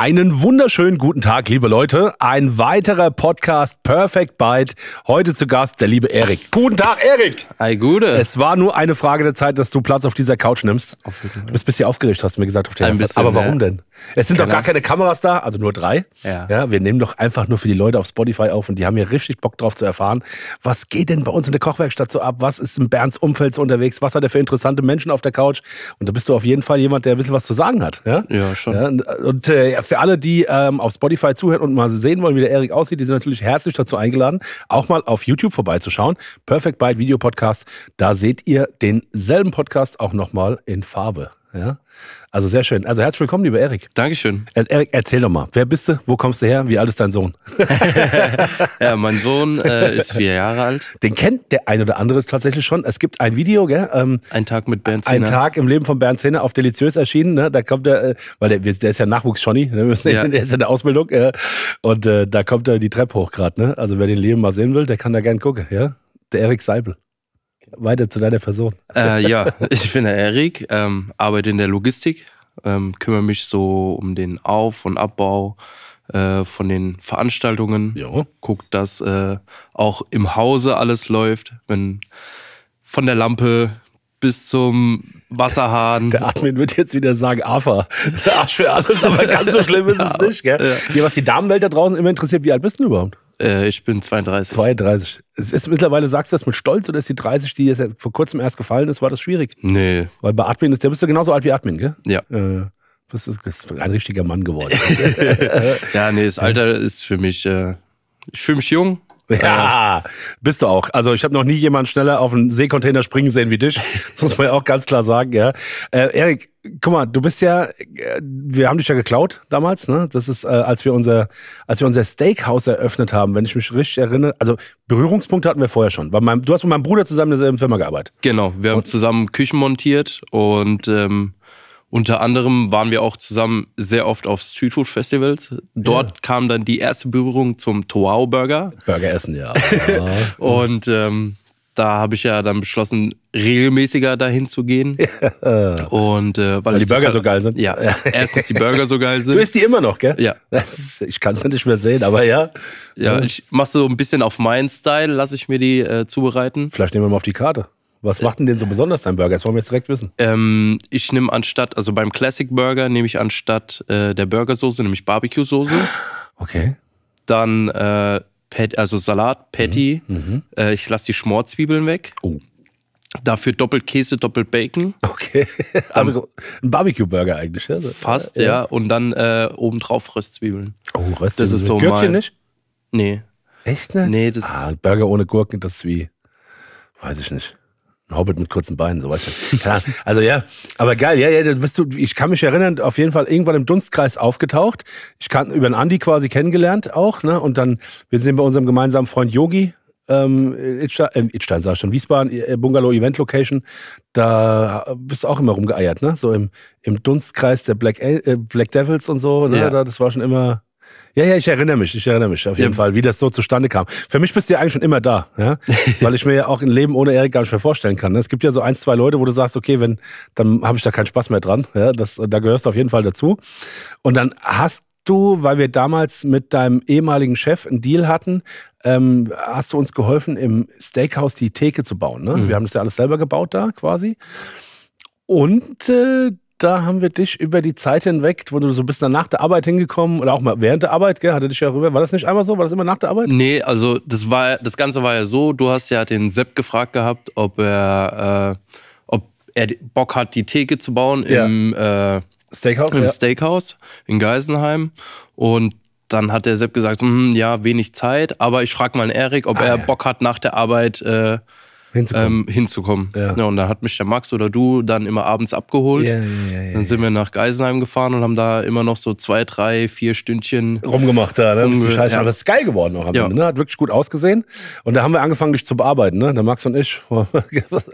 Einen wunderschönen guten Tag, liebe Leute. Ein weiterer Podcast Perfect Bite. Heute zu Gast der liebe Erik. Guten Tag, Erik. Ei, gute. Es war nur eine Frage der Zeit, dass du Platz auf dieser Couch nimmst. Auf jeden Fall. du bist ein bisschen aufgeregt, hast du mir gesagt, auf der Ein Aber warum ja. Ne? denn? Es sind doch gar keine Kameras da, also nur drei. Ja. ja. Wir nehmen doch einfach nur für die Leute auf Spotify auf und die haben hier richtig Bock drauf zu erfahren, was geht denn bei uns in der Kochwerkstatt so ab? Was ist in Bernds Umfeld so unterwegs? Was hat er für interessante Menschen auf der Couch? Und da bist du auf jeden Fall jemand, der ein bisschen was zu sagen hat. Ja, ja schon. Ja, und äh, für alle, die ähm, auf Spotify zuhören und mal sehen wollen, wie der Erik aussieht, die sind natürlich herzlich dazu eingeladen, auch mal auf YouTube vorbeizuschauen. Perfect Bite Video Podcast. Da seht ihr denselben Podcast auch nochmal in Farbe. Ja? Also sehr schön. Also herzlich willkommen, lieber Erik. Dankeschön. Er Erik, erzähl doch mal, wer bist du, wo kommst du her, wie alt ist dein Sohn? ja, mein Sohn äh, ist vier Jahre alt. Den kennt der ein oder andere tatsächlich schon. Es gibt ein Video, gell? Ähm, ein Tag mit Bernd Zehner. Ein Tag im Leben von Bernd Zehner, auf Deliziös erschienen. Ne? Da kommt er, äh, weil der, der, ist ja Nachwuchs-Johnny, ne? ja. der ist ja in der Ausbildung. Äh, und da kommt er die Treppe hoch gerade. Ne? Also wer den Leben mal sehen will, der kann da gerne gucken. Ja? Der Erik Seibel. Weiter zu deiner Person. Äh, ja, ich bin der Erik, ähm, arbeite in der Logistik, ähm, kümmere mich so um den Auf- und Abbau äh, von den Veranstaltungen. Ja. Guck, dass äh, auch im Hause alles läuft, wenn von der Lampe bis zum Wasserhahn. Der Admin wird jetzt wieder sagen, AFA. Arsch für alles, aber ganz so schlimm ist ja, es nicht, gell? Ja. ja. was die Damenwelt da draußen immer interessiert, wie alt bist du überhaupt? Äh, ich bin 32. 32. Ist, ist, mittlerweile sagst du das mit Stolz oder ist die 30, die jetzt vor kurzem erst gefallen ist, war das schwierig? Nee. Weil bei Admin ist, der bist du genauso alt wie Admin, gell? Ja. Äh, bist ist, ist ein richtiger Mann geworden. ja, nee, das Alter ist für mich, äh, ich fühle mich jung, ja, äh. bist du auch. Also ich habe noch nie jemanden schneller auf einen Seekontainer springen sehen wie dich. Das muss man ja auch ganz klar sagen, ja. Äh, Erik, guck mal, du bist ja, äh, wir haben dich ja geklaut damals, ne? Das ist, äh, als wir unser, als wir unser Steakhouse eröffnet haben, wenn ich mich richtig erinnere. Also Berührungspunkte hatten wir vorher schon. Weil mein, du hast mit meinem Bruder zusammen in derselben Firma gearbeitet. Genau, wir haben und, zusammen Küchen montiert und ähm, unter anderem waren wir auch zusammen sehr oft auf Streetfood-Festivals. Dort ja. kam dann die erste Berührung zum Toao Burger. Burger essen, ja. und ähm, da habe ich ja dann beschlossen, regelmäßiger dahin zu gehen. Und äh, weil, weil die Burger halt, so geil sind. Ja, erstens die Burger so geil sind. Du isst die immer noch, gell? Ja. Ist, ich kann es nicht mehr sehen, aber ja. Ja, ich mache so ein bisschen auf meinen Style, lasse ich mir die äh, zubereiten. Vielleicht nehmen wir mal auf die Karte. Was macht denn den so besonders, dein Burger? Das wollen wir jetzt direkt wissen. Ähm, ich nehme anstatt, also beim Classic Burger nehme ich anstatt äh, der Burgersoße, nämlich Barbecue-Soße. Okay. Dann äh, Pat, also Salat, Patty. Mhm. mhm. Äh, ich lasse die Schmorzwiebeln weg. Oh. Dafür doppelt Käse, doppelt Bacon. Okay. Also ein Barbecue-Burger eigentlich. Also, fast, ja. ja. Und dann äh, obendrauf Röstzwiebeln. Oh, Röstzwiebeln. Das ist so Gürkchen mein... nicht? Nee. Echt nicht? Nee, das... Ah, Burger ohne Gurken, das ist wie... Weiß ich nicht. Ein Hobbit mit kurzen Beinen, so weißt du. Klar. Also ja, aber geil, ja, ja, da bist du, ich kann mich erinnern, auf jeden Fall irgendwann im Dunstkreis aufgetaucht. Ich kann über den Andi quasi kennengelernt auch, ne? Und dann, wir sind bei unserem gemeinsamen Freund Yogi, ähm, äh, Itstein, äh, sag ich schon, Wiesbaden, äh, Bungalow Event Location, da bist du auch immer rumgeeiert, ne? So im, im Dunstkreis der Black, äh, Black Devils und so, ne? Ja. Da, das war schon immer ja, ja, ich erinnere mich, ich erinnere mich auf jeden ja. Fall, wie das so zustande kam. Für mich bist du ja eigentlich schon immer da, ja? weil ich mir ja auch ein Leben ohne Erik gar nicht mehr vorstellen kann. Ne? Es gibt ja so ein, zwei Leute, wo du sagst, okay, wenn, dann habe ich da keinen Spaß mehr dran. Ja? Das, da gehörst du auf jeden Fall dazu. Und dann hast du, weil wir damals mit deinem ehemaligen Chef einen Deal hatten, ähm, hast du uns geholfen, im Steakhouse die Theke zu bauen. Ne? Mhm. Wir haben das ja alles selber gebaut da quasi. Und äh, da haben wir dich über die Zeit hinweg, wo du so bist dann nach der Arbeit hingekommen oder auch mal während der Arbeit, gell, hatte dich ja rüber. War das nicht einmal so? War das immer nach der Arbeit? Nee, also das war das Ganze war ja so, du hast ja den Sepp gefragt gehabt, ob er, äh, ob er Bock hat, die Theke zu bauen ja. im äh, Steakhouse, im ja. Steakhouse in Geisenheim. Und dann hat der Sepp gesagt, hm, ja, wenig Zeit, aber ich frage mal Erik, ob ah, er ja. Bock hat, nach der Arbeit äh, hinzukommen. Ähm, hinzukommen. Ja. ja. und dann hat mich der Max oder du dann immer abends abgeholt. Ja, ja, dann sind wir nach Geisenheim gefahren und haben da immer noch so zwei, drei, vier Stündchen rumgemacht. Da, ne? Rumge das, ist scheiße, das ist geil geworden auch am Ende. Ne? Hat wirklich gut ausgesehen. Und da haben wir angefangen, dich zu bearbeiten, ne? der Max und ich.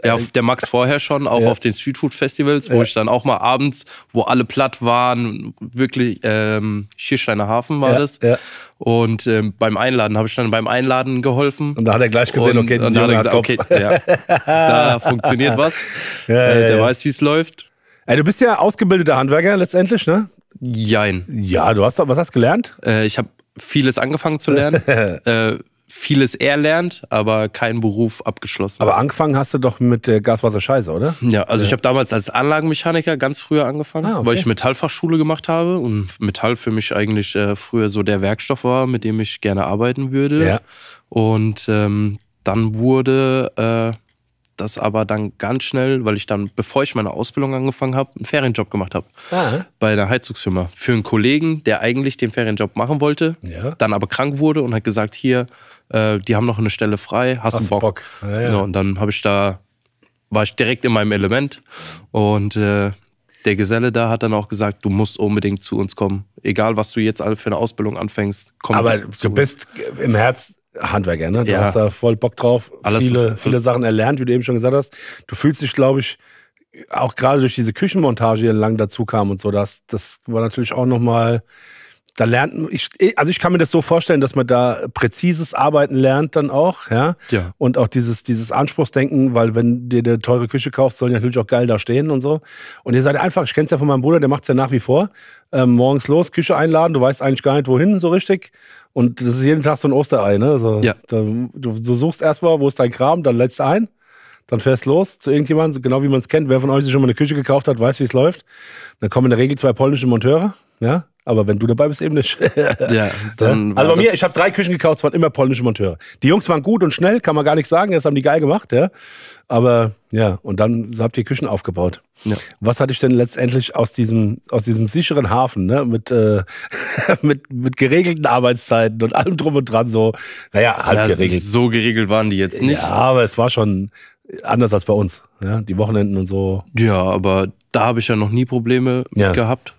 ja, der Max vorher schon, auch auf den Streetfood-Festivals, wo ich dann auch mal abends, wo alle platt waren, wirklich ähm, Schiersteiner Hafen war das und ähm, beim Einladen habe ich dann beim Einladen geholfen. Und da hat er gleich gesehen, und, okay, und da hat er gesagt, okay, der, da funktioniert was. Ja, äh, der ja. weiß, wie es läuft. Ey, du bist ja ausgebildeter Handwerker letztendlich, ne? Jein. Ja, du hast was hast gelernt? Äh, ich habe vieles angefangen zu lernen. äh, vieles erlernt, aber keinen Beruf abgeschlossen. Aber angefangen hast du doch mit äh, Gaswasser Scheiße, oder? Ja, also ja. ich habe damals als Anlagenmechaniker ganz früher angefangen, ah, okay. weil ich Metallfachschule gemacht habe und Metall für mich eigentlich äh, früher so der Werkstoff war, mit dem ich gerne arbeiten würde. Ja. Und ähm, dann wurde äh, das aber dann ganz schnell, weil ich dann, bevor ich meine Ausbildung angefangen habe, einen Ferienjob gemacht habe. Ah. Bei einer Heizungsfirma. Für einen Kollegen, der eigentlich den Ferienjob machen wollte, ja. dann aber krank wurde und hat gesagt, hier, äh, die haben noch eine Stelle frei, hast, hast Bock. Bock. Ja, ja. und dann habe ich da, war ich direkt in meinem Element und äh, der Geselle da hat dann auch gesagt, du musst unbedingt zu uns kommen. Egal, was du jetzt für eine Ausbildung anfängst, komm Aber du bist im Herz Handwerker, ne? Du ja. hast da voll Bock drauf. Alles viele, viele Sachen erlernt, wie du eben schon gesagt hast. Du fühlst dich, glaube ich, auch gerade durch diese Küchenmontage, die lang dazu kam und so, das, das war natürlich auch nochmal. Da lernt ich, also ich kann mir das so vorstellen, dass man da präzises Arbeiten lernt dann auch, ja. ja. Und auch dieses, dieses Anspruchsdenken, weil wenn dir eine teure Küche kaufst, sollen die natürlich auch geil da stehen und so. Und ihr seid einfach, ich kenn's ja von meinem Bruder, der macht's ja nach wie vor. Ähm, morgens los, Küche einladen, du weißt eigentlich gar nicht wohin so richtig. Und das ist jeden Tag so ein Osterei, ne? Also, ja. Da, du, du suchst erstmal, wo ist dein Kram, dann lädst ein, dann fährst los zu irgendjemandem, genau wie man es kennt. Wer von euch sich schon mal eine Küche gekauft hat, weiß, wie es läuft. Dann kommen in der Regel zwei polnische Monteure ja? Aber wenn du dabei bist, eben nicht. ja, dann ja? Also bei mir, ich habe drei Küchen gekauft, es waren immer polnische Monteure. Die Jungs waren gut und schnell, kann man gar nichts sagen, das haben die geil gemacht, ja. Aber ja, und dann habt ihr Küchen aufgebaut. Ja. Was hatte ich denn letztendlich aus diesem, aus diesem sicheren Hafen, ne? mit, äh, mit, mit geregelten Arbeitszeiten und allem drum und dran so, naja, halb ja, geregelt. So geregelt waren die jetzt nicht. Ja, aber es war schon anders als bei uns. Ja? Die Wochenenden und so. Ja, aber da habe ich ja noch nie Probleme ja. gehabt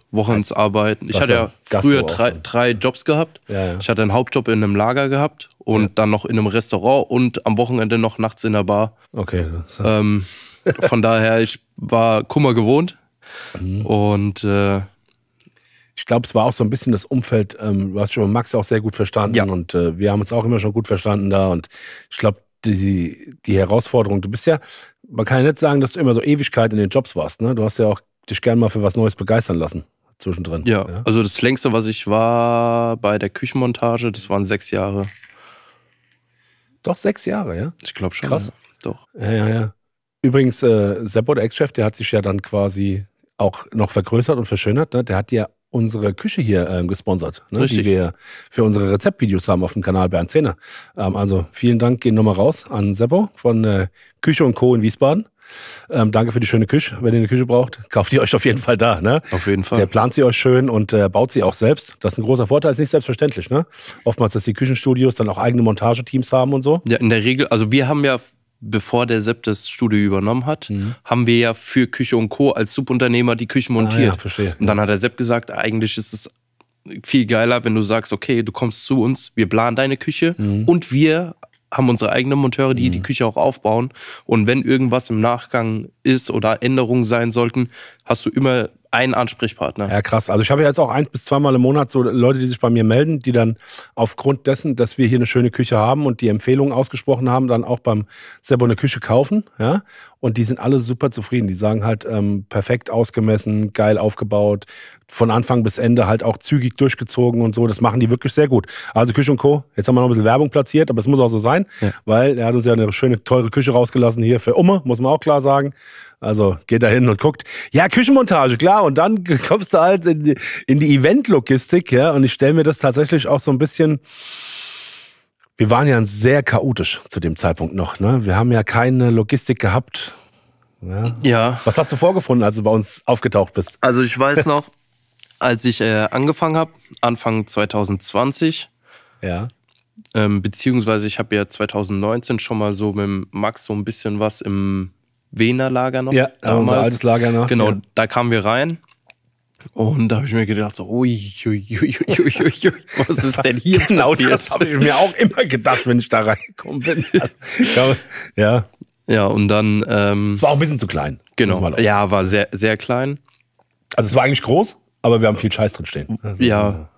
arbeiten. Ich hatte ja früher drei, drei, Jobs gehabt. Ja, ja. Ich hatte einen Hauptjob in einem Lager gehabt und ja. dann noch in einem Restaurant und am Wochenende noch nachts in der Bar. Okay. Ähm, von daher, ich war Kummer gewohnt. Mhm. Und äh, ich glaube, es war auch so ein bisschen das Umfeld, ähm, du hast schon Max auch sehr gut verstanden und äh, wir haben uns auch immer schon gut verstanden da. Und ich glaube, die, die Herausforderung, du bist ja, man kann ja nicht sagen, dass du immer so Ewigkeit in den Jobs warst. Ne? Du hast ja auch dich gerne mal für was Neues begeistern lassen zwischendrin. Ja, ja, also das längste, was ich war bei der Küchenmontage, das waren sechs Jahre. Doch sechs Jahre, ja? Ich glaube schon. Krass. Ja. Doch. Ja, ja, ja. Übrigens, äh, Sepp oder Ex-Chef, der hat sich ja dann quasi auch noch vergrößert und verschönert. Ne? Der hat ja unsere Küche hier ähm, gesponsert, ne? die wir für unsere Rezeptvideos haben auf dem Kanal Bernd Zehner. Ähm, also vielen Dank, gehen nochmal raus an Seppo von äh, Küche und Co. in Wiesbaden. Ähm, danke für die schöne Küche. Wenn ihr eine Küche braucht, kauft ihr euch auf jeden Fall da. Ne? Auf jeden Fall. Der plant sie euch schön und äh, baut sie auch selbst. Das ist ein großer Vorteil, ist nicht selbstverständlich. Ne? Oftmals, dass die Küchenstudios dann auch eigene Montageteams haben und so. Ja, in der Regel, also wir haben ja bevor der Sepp das Studio übernommen hat, mhm. haben wir ja für Küche und Co. als Subunternehmer die Küche ah, montiert. Ah, ja, verstehe. Und dann hat der Sepp gesagt, eigentlich ist es viel geiler, wenn du sagst, okay, du kommst zu uns, wir planen deine Küche mhm. und wir haben unsere eigenen Monteure, die mhm. die Küche auch aufbauen. Und wenn irgendwas im Nachgang ist oder Änderungen sein sollten, hast du immer ein Ansprechpartner. Ja, krass. Also ich habe jetzt auch eins bis zweimal im Monat so Leute, die sich bei mir melden, die dann aufgrund dessen, dass wir hier eine schöne Küche haben und die Empfehlungen ausgesprochen haben, dann auch beim Sebo eine Küche kaufen. Ja? Und die sind alle super zufrieden. Die sagen halt, ähm, perfekt ausgemessen, geil aufgebaut, von Anfang bis Ende halt auch zügig durchgezogen und so. Das machen die wirklich sehr gut. Also Küche und Co. Jetzt haben wir noch ein bisschen Werbung platziert, aber es muss auch so sein, ja. weil er hat uns ja eine schöne, teure Küche rausgelassen hier für Umme, muss man auch klar sagen. Also geht da hin und guckt. Ja, Küchenmontage, klar. Und dann kommst du halt in die, in die Eventlogistik, ja. Und ich stelle mir das tatsächlich auch so ein bisschen. Wir waren ja sehr chaotisch zu dem Zeitpunkt noch, ne? Wir haben ja keine Logistik gehabt. Ja. ja. Was hast du vorgefunden, als du bei uns aufgetaucht bist? Also ich weiß noch, als ich äh, angefangen habe, Anfang 2020. Ja. Ähm, beziehungsweise ich habe ja 2019 schon mal so mit Max so ein bisschen was im Wiener Lager noch. Ja, damals. unser altes Lager noch. Genau, ja. da kamen wir rein. Und da habe ich mir gedacht, so, ui, ui, ui, ui, was ist denn hier genau passiert? das habe ich mir auch immer gedacht, wenn ich da reingekommen bin. ja. Ja, und dann. Ähm, es war auch ein bisschen zu klein. Genau. Ja, war sehr, sehr klein. Also, es war eigentlich groß, aber wir haben viel Scheiß drin stehen. Also, ja.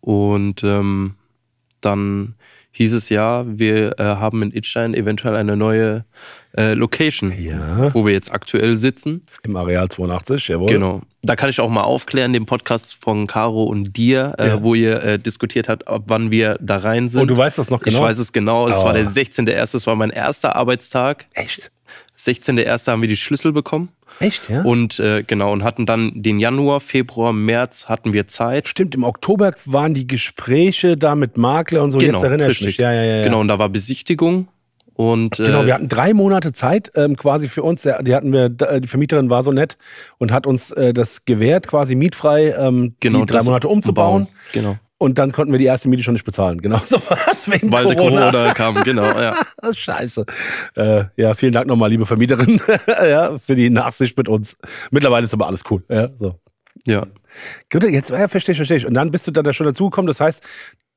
Und ähm, dann hieß es ja, wir äh, haben in Itstein eventuell eine neue äh, Location, ja. wo wir jetzt aktuell sitzen. Im Areal 82, jawohl. Genau. Da kann ich auch mal aufklären, den Podcast von Caro und dir, äh, ja. wo ihr äh, diskutiert habt, ab wann wir da rein sind. Und oh, du weißt das noch genau? Ich weiß es genau. Es oh. war ah. der 16.01., es war mein erster Arbeitstag. Echt? 16.01. haben wir die Schlüssel bekommen. Echt, ja? Und äh, genau, und hatten dann den Januar, Februar, März hatten wir Zeit. Stimmt, im Oktober waren die Gespräche da mit Makler und so. Genau, Jetzt erinnere ich mich. Ja, ja, ja, genau, und da war Besichtigung. Und, äh, genau, wir hatten drei Monate Zeit ähm, quasi für uns. Die hatten wir, die Vermieterin war so nett und hat uns äh, das gewährt, quasi mietfrei ähm, genau, die drei Monate umzubauen. Bauen. Genau. Und dann konnten wir die erste Miete schon nicht bezahlen. Genau so was wegen Weil Corona. der Corona kam, genau. Ja. Scheiße. Äh, ja, vielen Dank nochmal, liebe Vermieterin, ja, für die Nachsicht mit uns. Mittlerweile ist aber alles cool. Ja, so. Ja. Gut, jetzt ja, verstehe ich, verstehe ich. Und dann bist du dann da schon dazugekommen. Das heißt,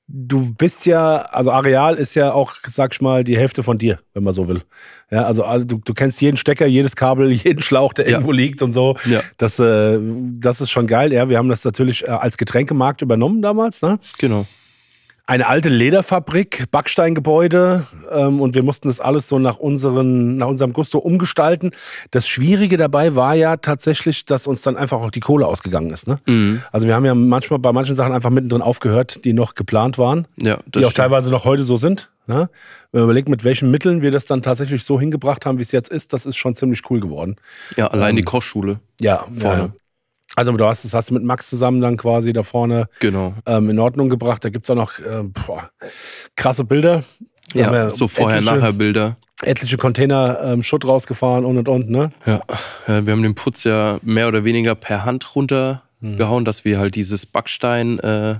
du bist ja, also Areal ist ja auch, sag ich mal, die Hälfte von dir, wenn man so will. Ja, also, also du, du kennst jeden Stecker, jedes Kabel, jeden Schlauch, der ja. irgendwo liegt und so. Ja. Das, äh, das ist schon geil. Ja, wir haben das natürlich äh, als Getränkemarkt übernommen damals. Ne? Genau eine alte Lederfabrik, Backsteingebäude ähm, und wir mussten das alles so nach, unseren, nach unserem Gusto umgestalten. Das Schwierige dabei war ja tatsächlich, dass uns dann einfach auch die Kohle ausgegangen ist. Ne? Mhm. Also wir haben ja manchmal bei manchen Sachen einfach mittendrin aufgehört, die noch geplant waren, ja, die auch teilweise noch heute so sind. Ne? Wenn man überlegt, mit welchen Mitteln wir das dann tatsächlich so hingebracht haben, wie es jetzt ist, das ist schon ziemlich cool geworden. Ja, allein ähm, die Kochschule. Ja, vorher. Ja. Also du hast das hast du mit Max zusammen dann quasi da vorne genau. ähm, in Ordnung gebracht. Da gibt es auch noch äh, boah, krasse Bilder. Da ja, ja so Vorher-Nachher-Bilder. Etliche Container ähm, Schutt rausgefahren und und und, ne? Ja. ja. wir haben den Putz ja mehr oder weniger per Hand runtergehauen, mhm. dass wir halt dieses Backstein. Äh,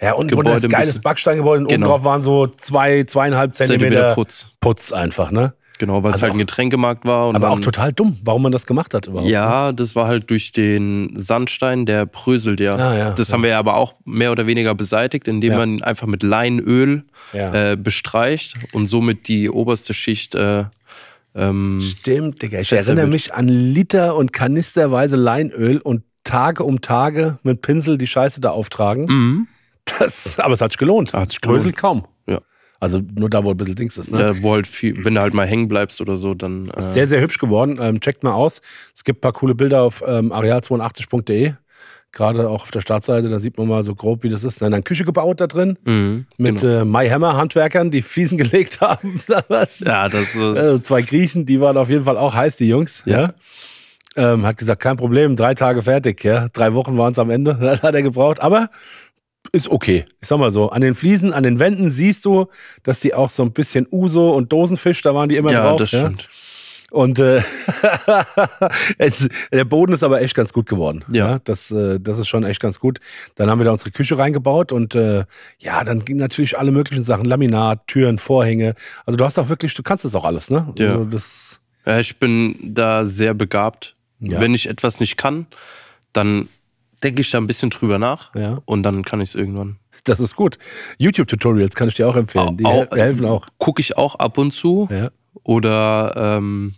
ja, unten Gebäude, ein geiles Backsteingebäude und genau. oben drauf waren so zwei, zweieinhalb Zentimeter, Zentimeter Putz. Putz einfach, ne? Genau, weil also es halt auch, ein Getränkemarkt war. aber dann, auch total dumm, warum man das gemacht hat überhaupt. Ja, ne? das war halt durch den Sandstein, der bröselt ja. Ah, ja das ja. haben wir ja aber auch mehr oder weniger beseitigt, indem ja. man einfach mit Leinöl äh, bestreicht und somit die oberste Schicht äh, ähm, Stimmt, Digga. Ich erinnere mich an Liter und Kanisterweise Leinöl und Tage um Tage mit Pinsel die Scheiße da auftragen. Mhm. Das, aber es hat sich gelohnt. Hat sich gelohnt. Bröselt kaum. Also nur da, wo ein bisschen Dings ist. Ne? Ja, wo halt viel, wenn du halt mal hängen bleibst oder so, dann. Äh ist sehr, sehr hübsch geworden. Ähm, checkt mal aus. Es gibt ein paar coole Bilder auf ähm, areal82.de. Gerade auch auf der Startseite, da sieht man mal so grob, wie das ist. Dann eine Küche gebaut da drin mhm, mit genau. äh, MyHammer-Handwerkern, die Fliesen gelegt haben. ja, das so. also zwei Griechen, die waren auf jeden Fall auch heiß, die Jungs. ja? ja? Ne? Ähm, hat gesagt, kein Problem, drei Tage fertig. Ja? Drei Wochen waren es am Ende, hat er gebraucht. Aber ist okay. Ich sag mal so, an den Fliesen, an den Wänden siehst du, dass die auch so ein bisschen Uso und Dosenfisch, da waren die immer ja, drauf. Das ja, das stimmt. Und äh, es, der Boden ist aber echt ganz gut geworden. Ja. ja das, äh, das ist schon echt ganz gut. Dann haben wir da unsere Küche reingebaut und äh, ja, dann ging natürlich alle möglichen Sachen: Laminat, Türen, Vorhänge. Also du hast auch wirklich, du kannst das auch alles, ne? Ja. Also das ja ich bin da sehr begabt. Ja. Wenn ich etwas nicht kann, dann denke ich da ein bisschen drüber nach ja. und dann kann ich es irgendwann. Das ist gut. YouTube-Tutorials kann ich dir auch empfehlen. Die äh, auch, helfen auch. Gucke ich auch ab und zu. Ja. Oder ähm,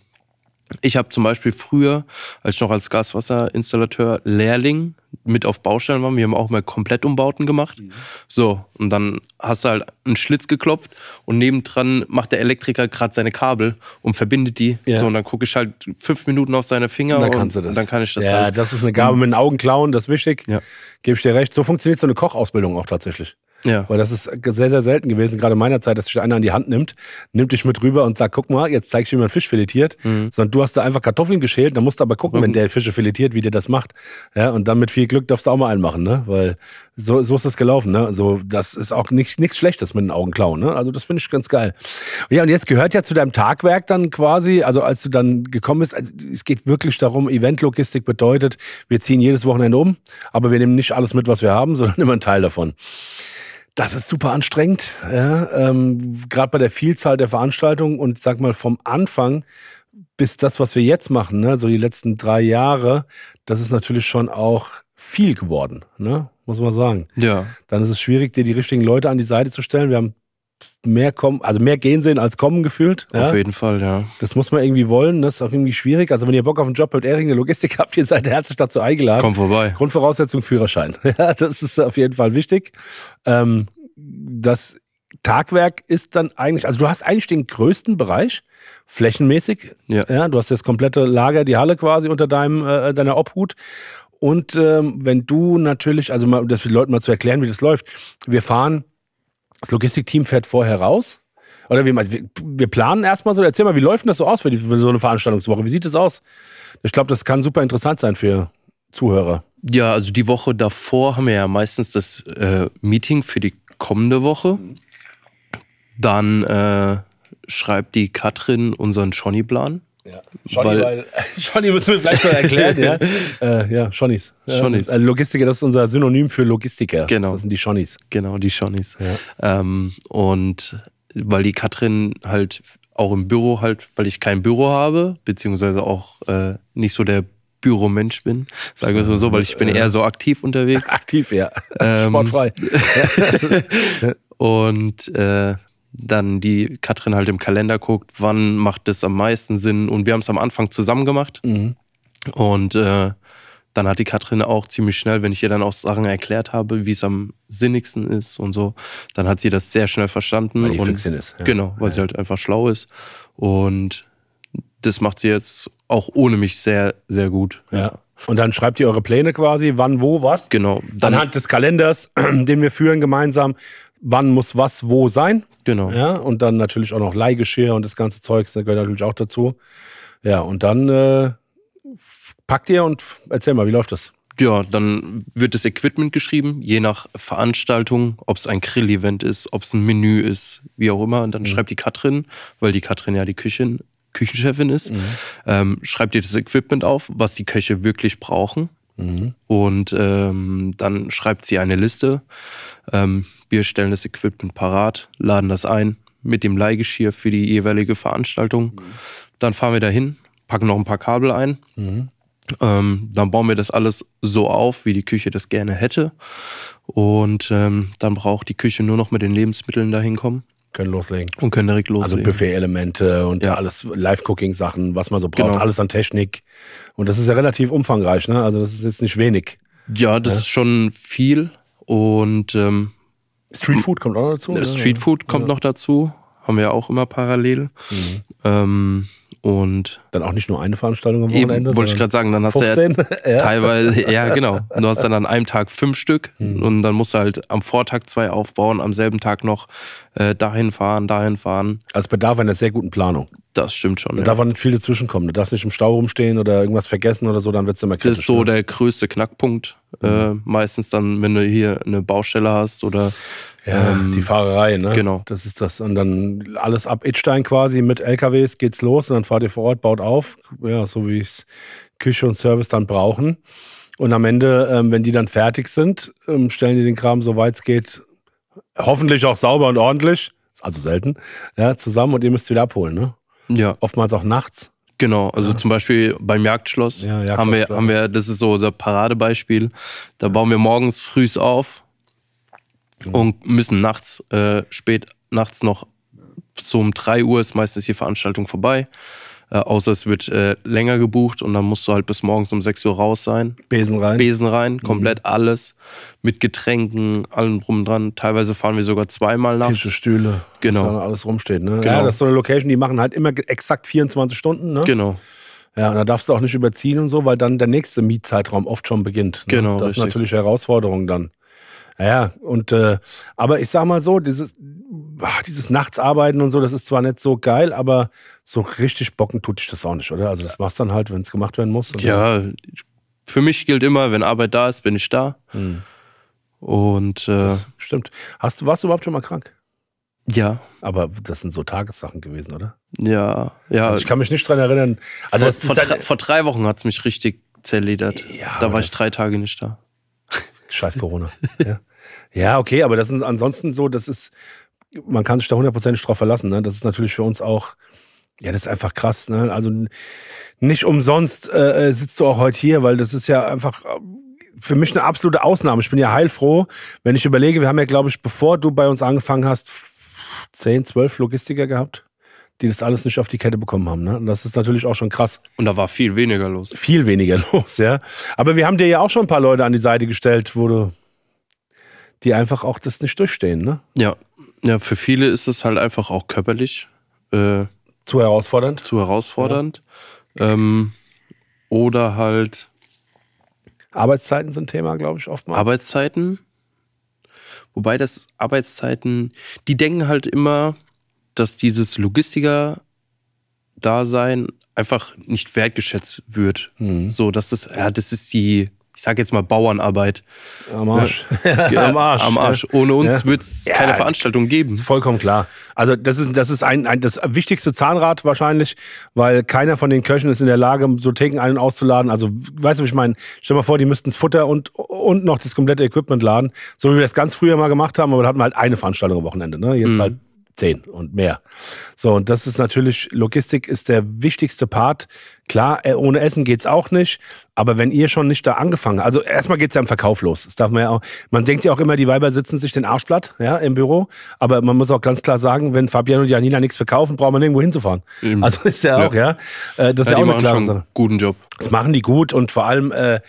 ich habe zum Beispiel früher, als ich noch als Gaswasserinstallateur Lehrling mit auf Baustellen war, wir haben auch mal Komplettumbauten gemacht. Mhm. So, und dann hast du halt einen Schlitz geklopft und nebendran macht der Elektriker gerade seine Kabel und verbindet die. Ja. So, und dann gucke ich halt fünf Minuten auf seine Finger und dann kannst du das. dann kann ich das Ja, halt. das ist eine Gabe mit den Augen klauen, das ist wichtig. Ja. Gebe ich dir recht. So funktioniert so eine Kochausbildung auch tatsächlich. Ja. Weil das ist sehr, sehr selten gewesen, gerade in meiner Zeit, dass sich einer an die Hand nimmt, nimmt dich mit rüber und sagt, guck mal, jetzt zeig ich dir, wie man Fisch filetiert. Mhm. Sondern du hast da einfach Kartoffeln geschält, dann musst du aber gucken, mhm. wenn der Fische filetiert, wie der das macht. Ja, und dann mit viel Glück darfst du auch mal einen machen, ne? Weil so, so ist das gelaufen, ne? So, das ist auch nicht, nichts Schlechtes mit den Augen klauen, ne? Also das finde ich ganz geil. Ja, und jetzt gehört ja zu deinem Tagwerk dann quasi, also als du dann gekommen bist, also es geht wirklich darum, Eventlogistik bedeutet, wir ziehen jedes Wochenende um, aber wir nehmen nicht alles mit, was wir haben, sondern immer einen Teil davon. Das ist super anstrengend, ja, ähm, gerade bei der Vielzahl der Veranstaltungen und sag mal vom Anfang bis das, was wir jetzt machen, ne, so die letzten drei Jahre, das ist natürlich schon auch viel geworden, ne, muss man sagen. Ja. Dann ist es schwierig, dir die richtigen Leute an die Seite zu stellen. Wir haben mehr kommen, also mehr gehen sehen als kommen gefühlt. Ja? Auf jeden Fall, ja. Das muss man irgendwie wollen, das ist auch irgendwie schwierig. Also wenn ihr Bock auf einen Job mit Ehring Logistik habt, ihr seid herzlich dazu eingeladen. Kommt vorbei. Grundvoraussetzung Führerschein. Ja, das ist auf jeden Fall wichtig. Ähm, das Tagwerk ist dann eigentlich, also du hast eigentlich den größten Bereich, flächenmäßig. Ja. ja du hast das komplette Lager, die Halle quasi unter deinem, äh, deiner Obhut. Und ähm, wenn du natürlich, also mal, das für die Leute mal zu erklären, wie das läuft, wir fahren das Logistikteam fährt vorher raus? Oder wie also wir planen erstmal so, erzähl mal, wie läuft denn das so aus für, die, für so eine Veranstaltungswoche? Wie sieht das aus? Ich glaube, das kann super interessant sein für Zuhörer. Ja, also die Woche davor haben wir ja meistens das äh, Meeting für die kommende Woche. Dann äh, schreibt die Katrin unseren Johnny-Plan. Ja. Johnny, weil, weil, Johnny müssen wir vielleicht mal erklären, ja. Äh, ja, Johnnys. Johnnys. Äh, also Logistiker, das ist unser Synonym für Logistiker. Genau. Das sind die Johnnys. Genau, die Johnnys. Ja. Ähm, und weil die Katrin halt auch im Büro halt, weil ich kein Büro habe, beziehungsweise auch äh, nicht so der Büromensch bin, sage ich es mal so, weil ich bin eher so aktiv unterwegs. Aktiv, ja. Ähm, Sportfrei. und äh, dann die Katrin halt im Kalender guckt, wann macht das am meisten Sinn. Und wir haben es am Anfang zusammen gemacht. Mhm. Und äh, dann hat die Katrin auch ziemlich schnell, wenn ich ihr dann auch Sachen erklärt habe, wie es am sinnigsten ist und so, dann hat sie das sehr schnell verstanden. Weil sie und, Füchsin ist. Ja. Genau, weil ja. sie halt einfach schlau ist. Und das macht sie jetzt auch ohne mich sehr, sehr gut. ja. ja. Und dann schreibt ihr eure Pläne quasi, wann, wo, was. Genau. Dann Anhand des Kalenders, den wir führen gemeinsam, wann muss was wo sein. Genau. Ja, und dann natürlich auch noch Leihgeschirr und das ganze Zeug, das gehört natürlich auch dazu. Ja, und dann äh, packt ihr und erzähl mal, wie läuft das? Ja, dann wird das Equipment geschrieben, je nach Veranstaltung, ob es ein Grill-Event ist, ob es ein Menü ist, wie auch immer. Und dann mhm. schreibt die Katrin, weil die Katrin ja die Küchen, Küchenchefin ist, mhm. ähm, schreibt ihr das Equipment auf, was die Köche wirklich brauchen. Mhm. Und ähm, dann schreibt sie eine Liste. Ähm, wir stellen das Equipment parat, laden das ein mit dem Leihgeschirr für die jeweilige Veranstaltung. Mhm. Dann fahren wir dahin, packen noch ein paar Kabel ein. Mhm. Ähm, dann bauen wir das alles so auf, wie die Küche das gerne hätte. Und ähm, dann braucht die Küche nur noch mit den Lebensmitteln dahin kommen. Können loslegen. Und können direkt also loslegen. Also Buffet-Elemente und ja. alles Live-Cooking-Sachen, was man so braucht, genau. alles an Technik. Und das ist ja relativ umfangreich, ne? Also das ist jetzt nicht wenig. Ja, das ja. ist schon viel. Und ähm, Street Food kommt auch noch dazu. Street Food kommt noch dazu. Haben wir auch immer parallel. Mhm. Ähm, und dann auch nicht nur eine Veranstaltung am Wochenende. Eben, wollte ich gerade sagen, dann hast 15? du ja, ja, teilweise, ja genau. Du hast dann an einem Tag fünf Stück hm. und dann musst du halt am Vortag zwei aufbauen, am selben Tag noch äh, dahin fahren, dahin fahren. Also bedarf einer sehr guten Planung. Das stimmt schon. Da ja. darf auch nicht viel dazwischenkommen. Du darfst nicht im Stau rumstehen oder irgendwas vergessen oder so, dann wird es immer kritisch. Das ist so ne? der größte Knackpunkt. Äh, mhm. Äh, meistens dann, wenn du hier eine Baustelle hast oder ja, ähm, die Fahrerei, ne? Genau. Das ist das. Und dann alles ab Itstein quasi mit LKWs geht's los und dann fahrt ihr vor Ort, baut auf. Ja, so wie es Küche und Service dann brauchen. Und am Ende, ähm, wenn die dann fertig sind, ähm, stellen die den Kram, soweit es geht, hoffentlich auch sauber und ordentlich, also selten, ja, zusammen und ihr müsst wieder abholen, ne? Ja. Oftmals auch nachts. Genau, also ja. zum Beispiel beim Jagdschloss, ja, Jagdschloss haben, wir, haben wir, das ist so unser Paradebeispiel, da bauen wir morgens frühs auf, genau. und müssen nachts, äh, spät nachts noch so um 3 Uhr ist meistens die Veranstaltung vorbei. Äh, außer es wird äh, länger gebucht und dann musst du halt bis morgens um 6 Uhr raus sein. Besen rein. Besen rein, komplett mhm. alles. Mit Getränken, allem drum dran. Teilweise fahren wir sogar zweimal nachts. Tische, Stühle, genau. was da alles rumsteht. Ne? Genau. Ja, das ist so eine Location, die machen halt immer exakt 24 Stunden. Ne? Genau. Ja, und da darfst du auch nicht überziehen und so, weil dann der nächste Mietzeitraum oft schon beginnt. Ne? Genau. Das richtig. ist natürlich Herausforderung dann. Ja, und äh, aber ich sag mal so, dieses, ah, dieses Nachtsarbeiten und so, das ist zwar nicht so geil, aber so richtig bocken tut dich das auch nicht, oder? Also das machst du dann halt, wenn es gemacht werden muss. Ja, für mich gilt immer, wenn Arbeit da ist, bin ich da. Hm. Und äh, stimmt. Hast du, warst du überhaupt schon mal krank? Ja. Aber das sind so Tagessachen gewesen, oder? Ja, ja. Also ich kann mich nicht dran erinnern. Also vor, vor, halt, vor drei Wochen hat es mich richtig zerledert. Ja, da war ich drei Tage nicht da. Scheiß Corona. ja. ja, okay, aber das ist ansonsten so, das ist, man kann sich da hundertprozentig drauf verlassen. Ne? Das ist natürlich für uns auch, ja, das ist einfach krass. Ne? Also nicht umsonst äh, äh, sitzt du auch heute hier, weil das ist ja einfach äh, für mich eine absolute Ausnahme. Ich bin ja heilfroh, wenn ich überlege, wir haben ja, glaube ich, bevor du bei uns angefangen hast, 10, 12 Logistiker gehabt die das alles nicht auf die Kette bekommen haben. Ne? Und das ist natürlich auch schon krass. Und da war viel weniger los. Viel weniger los, ja. Aber wir haben dir ja auch schon ein paar Leute an die Seite gestellt, wo du, die einfach auch das nicht durchstehen, ne? Ja. Ja, für viele ist es halt einfach auch körperlich. Äh, zu herausfordernd. Zu herausfordernd. Ja. Ähm, oder halt. Arbeitszeiten sind Thema, glaube ich, oftmals. Arbeitszeiten. Wobei das Arbeitszeiten, die denken halt immer, dass dieses Logistiker-Dasein einfach nicht wertgeschätzt wird. Mhm. So, dass das, ja, das ist die, ich sage jetzt mal Bauernarbeit. Am Arsch. Ja, am Arsch. Am Arsch. Ohne uns ja. wird es keine Veranstaltung geben. Vollkommen klar. Also das ist, das ist ein, ein, das wichtigste Zahnrad wahrscheinlich, weil keiner von den Köchen ist in der Lage, so Theken ein- und auszuladen. Also, weißt du, was ich meine? Stell dir mal vor, die müssten das Futter und, und noch das komplette Equipment laden. So wie wir das ganz früher mal gemacht haben, aber da hatten wir halt eine Veranstaltung am Wochenende. Ne? Jetzt mhm. halt zehn und mehr. So, und das ist natürlich, Logistik ist der wichtigste Part. Klar, äh, ohne Essen geht es auch nicht. Aber wenn ihr schon nicht da angefangen habt, also erstmal geht es ja im Verkauf los. Das darf man ja auch. Man denkt ja auch immer, die Weiber sitzen sich den Arschblatt ja, im Büro. Aber man muss auch ganz klar sagen, wenn Fabian und Janina nichts verkaufen, braucht man nirgendwo hinzufahren. Eben. Also ist ja, ja. auch, ja. Äh, das ist ja auch eine klare schon Sache. guten Job. Das machen die gut und vor allem, äh,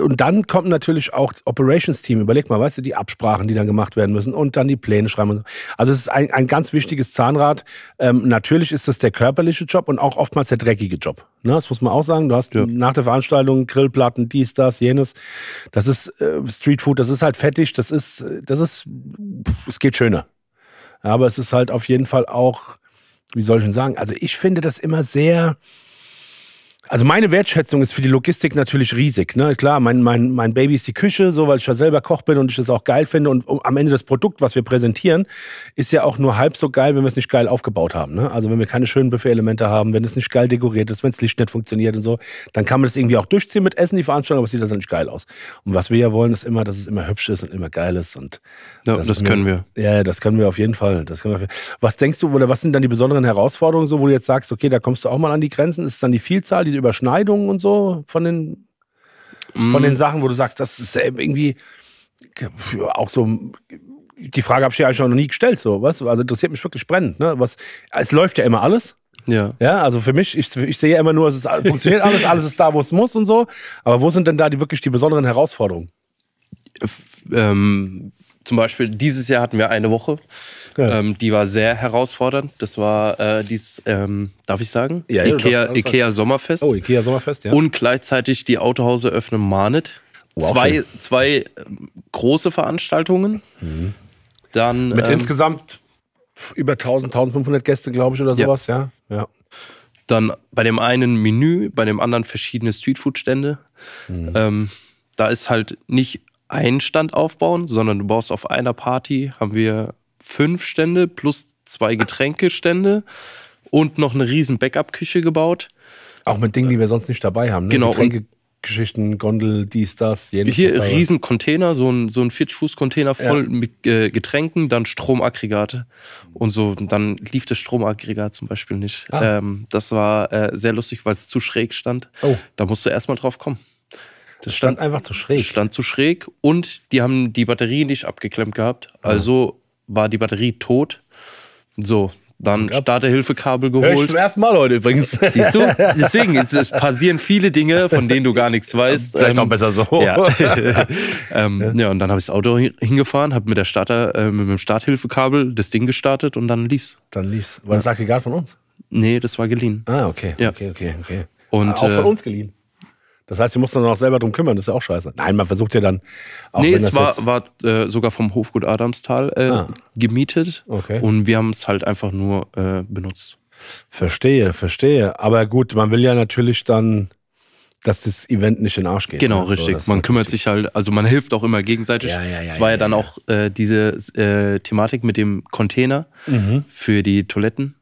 und dann kommt natürlich auch das Operations-Team. Überleg mal, weißt du, die Absprachen, die dann gemacht werden müssen und dann die Pläne schreiben. So. Also es ist ein, ein ganz wichtiges Zahnrad. Ähm, natürlich ist das der körperliche Job und auch oftmals der dreckige Job. Ne? Das muss man auch sagen. Du hast ja. nach der Veranstaltungen, Grillplatten, dies, das, jenes. Das ist äh, Streetfood, das ist halt fettig, das ist, das ist, pff, es geht schöner. Aber es ist halt auf jeden Fall auch, wie soll ich denn sagen, also ich finde das immer sehr, also meine Wertschätzung ist für die Logistik natürlich riesig. Ne? Klar, mein, mein, mein Baby ist die Küche, so weil ich ja selber Koch bin und ich das auch geil finde. Und am Ende das Produkt, was wir präsentieren, ist ja auch nur halb so geil, wenn wir es nicht geil aufgebaut haben. Ne? Also wenn wir keine schönen Buffet-Elemente haben, wenn es nicht geil dekoriert ist, wenn das Licht nicht funktioniert und so, dann kann man das irgendwie auch durchziehen mit Essen, die Veranstaltung, aber es sieht dann nicht geil aus. Und was wir ja wollen, ist immer, dass es immer hübsch ist und immer geil ist. Und ja, das, das können wir. Ja, das können wir auf jeden Fall. Das können wir. Was denkst du, oder was sind dann die besonderen Herausforderungen, so, wo du jetzt sagst, okay, da kommst du auch mal an die Grenzen? Ist es dann die Vielzahl, die Überschneidungen und so von den, mm. von den mhm. Sachen, wo du sagst, das ist irgendwie auch so. Die Frage habe ich ja eigentlich noch nie gestellt, so was? Also interessiert mich wirklich brennend. Ne? Was, es läuft ja immer alles. Ja. Ja, also für mich, ich, ich sehe immer nur, es ist, funktioniert alles, alles ist da, wo es muss und so. Aber wo sind denn da die wirklich die besonderen Herausforderungen? Ähm, zum Beispiel dieses Jahr hatten wir eine Woche. Ja. Ähm, die war sehr herausfordernd. Das war äh, dies, ähm, darf ich sagen? Ja, ja, Ikea, Ikea Sommerfest. Oh, Ikea Sommerfest, ja. Und gleichzeitig die Autohause öffnen Mahnet. Wow, zwei, zwei ähm, große Veranstaltungen. Mhm. Dann, Mit ähm, insgesamt über 1000, 1500 Gäste, glaube ich, oder sowas, ja. ja. Dann bei dem einen Menü, bei dem anderen verschiedene Streetfood-Stände. Mhm. Ähm, da ist halt nicht einen Stand aufbauen, sondern du baust auf einer Party, haben wir fünf Stände plus zwei Getränkestände und noch eine riesen Backup-Küche gebaut. Auch mit Dingen, die wir sonst nicht dabei haben. Ne? Genau. Getränkegeschichten, Gondel, dies, das, jenes. Hier ein riesen Container, so ein, so ein 40-Fuß-Container voll ja. mit äh, Getränken, dann Stromaggregate. Und so, dann lief das Stromaggregat zum Beispiel nicht. Ah. Ähm, das war äh, sehr lustig, weil es zu schräg stand. Oh. Da musst du erstmal drauf kommen. Das stand, stand einfach zu schräg. Stand zu schräg und die haben die Batterie nicht abgeklemmt gehabt. Also mhm. war die Batterie tot. So, dann Starterhilfekabel geholt. Hör ich zum ersten Mal heute übrigens. Siehst du? Deswegen, es, passieren viele Dinge, von denen du gar nichts weißt. Vielleicht ähm, auch besser so. Ja, ähm, ja. ja und dann habe ich das Auto hingefahren, habe mit, der Starter, äh, mit dem Starthilfekabel das Ding gestartet und dann lief's. Dann lief's. War das Aggregat von uns? Nee, das war geliehen. Ah, okay. Ja. Okay, okay, okay. Und, auch von äh, uns geliehen. Das heißt, du musst dann auch selber drum kümmern, das ist ja auch scheiße. Nein, man versucht ja dann auch. Nee, es war, war äh, sogar vom Hofgut Adamstal äh, ah. gemietet okay. und wir haben es halt einfach nur äh, benutzt. Verstehe, verstehe. Aber gut, man will ja natürlich dann, dass das Event nicht in den Arsch geht. Genau, also, richtig. Man kümmert richtig. sich halt, also man hilft auch immer gegenseitig. Ja, ja, ja, es war ja, dann auch äh, diese äh, Thematik mit dem Container mhm. für die Toiletten.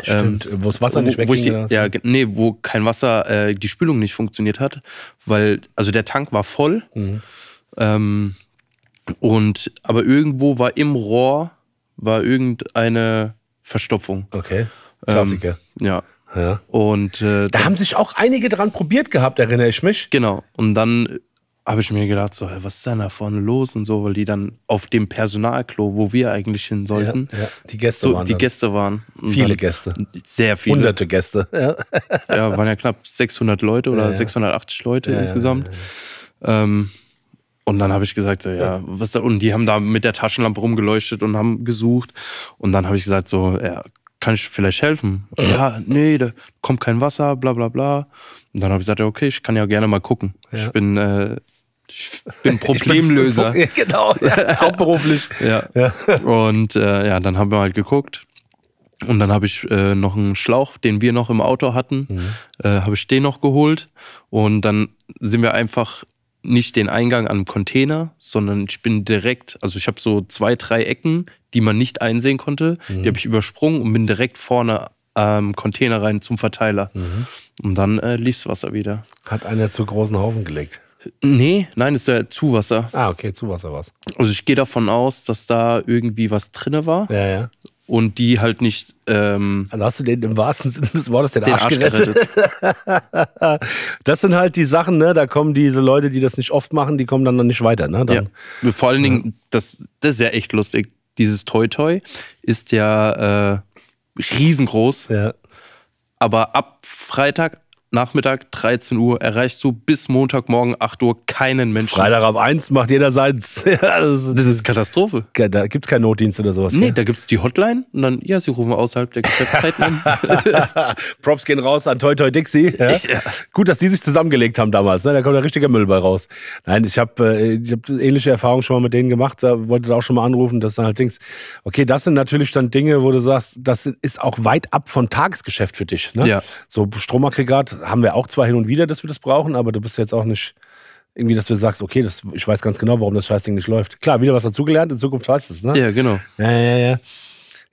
Stimmt, ähm, wo das Wasser nicht wegging. ja, nee, wo kein Wasser, äh, die Spülung nicht funktioniert hat, weil, also der Tank war voll. Mhm. Ähm, und, aber irgendwo war im Rohr, war irgendeine Verstopfung. Okay, ähm, Klassiker. Ähm, ja. ja. Und äh, da haben sich auch einige dran probiert gehabt, erinnere ich mich. Genau. Und dann habe ich mir gedacht, so, was ist denn da vorne los und so, weil die dann auf dem Personalklo, wo wir eigentlich hin sollten, ja, ja. die Gäste so, waren. Die Gäste waren. Viele Gäste. Sehr viele. Hunderte Gäste. Ja. ja, waren ja knapp 600 Leute oder 680 Leute insgesamt. Ähm, und dann habe ich gesagt, so, ja, was da, und die haben da mit der Taschenlampe rumgeleuchtet und haben gesucht. Und dann habe ich gesagt, so, ja, kann ich vielleicht helfen? Ja, nee, da kommt kein Wasser, bla, bla, bla. Und dann habe ich gesagt, okay, ich kann ja gerne mal gucken. Ich bin äh, ich bin Problemlöser. Ich bin genau, ja, hauptberuflich. ja. ja. Und äh, ja, dann haben wir halt geguckt. Und dann habe ich äh, noch einen Schlauch, den wir noch im Auto hatten, mhm. äh, habe ich den noch geholt. Und dann sind wir einfach nicht den Eingang an den Container, sondern ich bin direkt, also ich habe so zwei, drei Ecken, die man nicht einsehen konnte. Mhm. Die habe ich übersprungen und bin direkt vorne am Container rein zum Verteiler. Mhm. Und dann äh, das Wasser wieder. Hat einer zu großen Haufen gelegt. Nee, nein, ist ja Zuwasser. Ah, okay, Zuwasser war's. Also ich gehe davon aus, dass da irgendwie was drinne war. Ja, ja. Und die halt nicht. Ähm, also hast du den im wahrsten Sinne des Wortes den, den Arsch, Arsch gerettet. das sind halt die Sachen, ne? Da kommen diese Leute, die das nicht oft machen, die kommen dann, noch nicht weiter, ne? Dann, ja. Vor allen Dingen, ja. das, das ist ja echt lustig. Dieses Toy-Toy ist ja äh, riesengroß. Ja. Aber ab Freitag Nachmittag, 13 Uhr, erreichst du bis Montagmorgen, 8 Uhr, keinen Menschen. Freitag ab 1 macht jeder seins. das ist Katastrophe. Da gibt es keinen Notdienst oder sowas. Nee, gell? da gibt es die Hotline und dann, ja, sie rufen außerhalb der Geschäftszeit an. Props gehen raus an Toy Toy Dixie. Ja? Ich, Gut, dass die sich zusammengelegt haben damals. Ne? Da kommt ein richtiger Müll bei raus. Nein, ich habe äh, ich hab ähnliche Erfahrungen schon mal mit denen gemacht. Da wollte ich auch schon mal anrufen, dass dann halt Dings. Okay, das sind natürlich dann Dinge, wo du sagst, das ist auch weit ab von Tagesgeschäft für dich. Ne? Ja. So Stromaggregat haben wir auch zwar hin und wieder, dass wir das brauchen, aber du bist jetzt auch nicht irgendwie, dass du sagst, okay, das, ich weiß ganz genau, warum das Scheißding nicht läuft. Klar, wieder was dazugelernt, in Zukunft heißt es, ne? Ja, genau. Ja, ja, ja.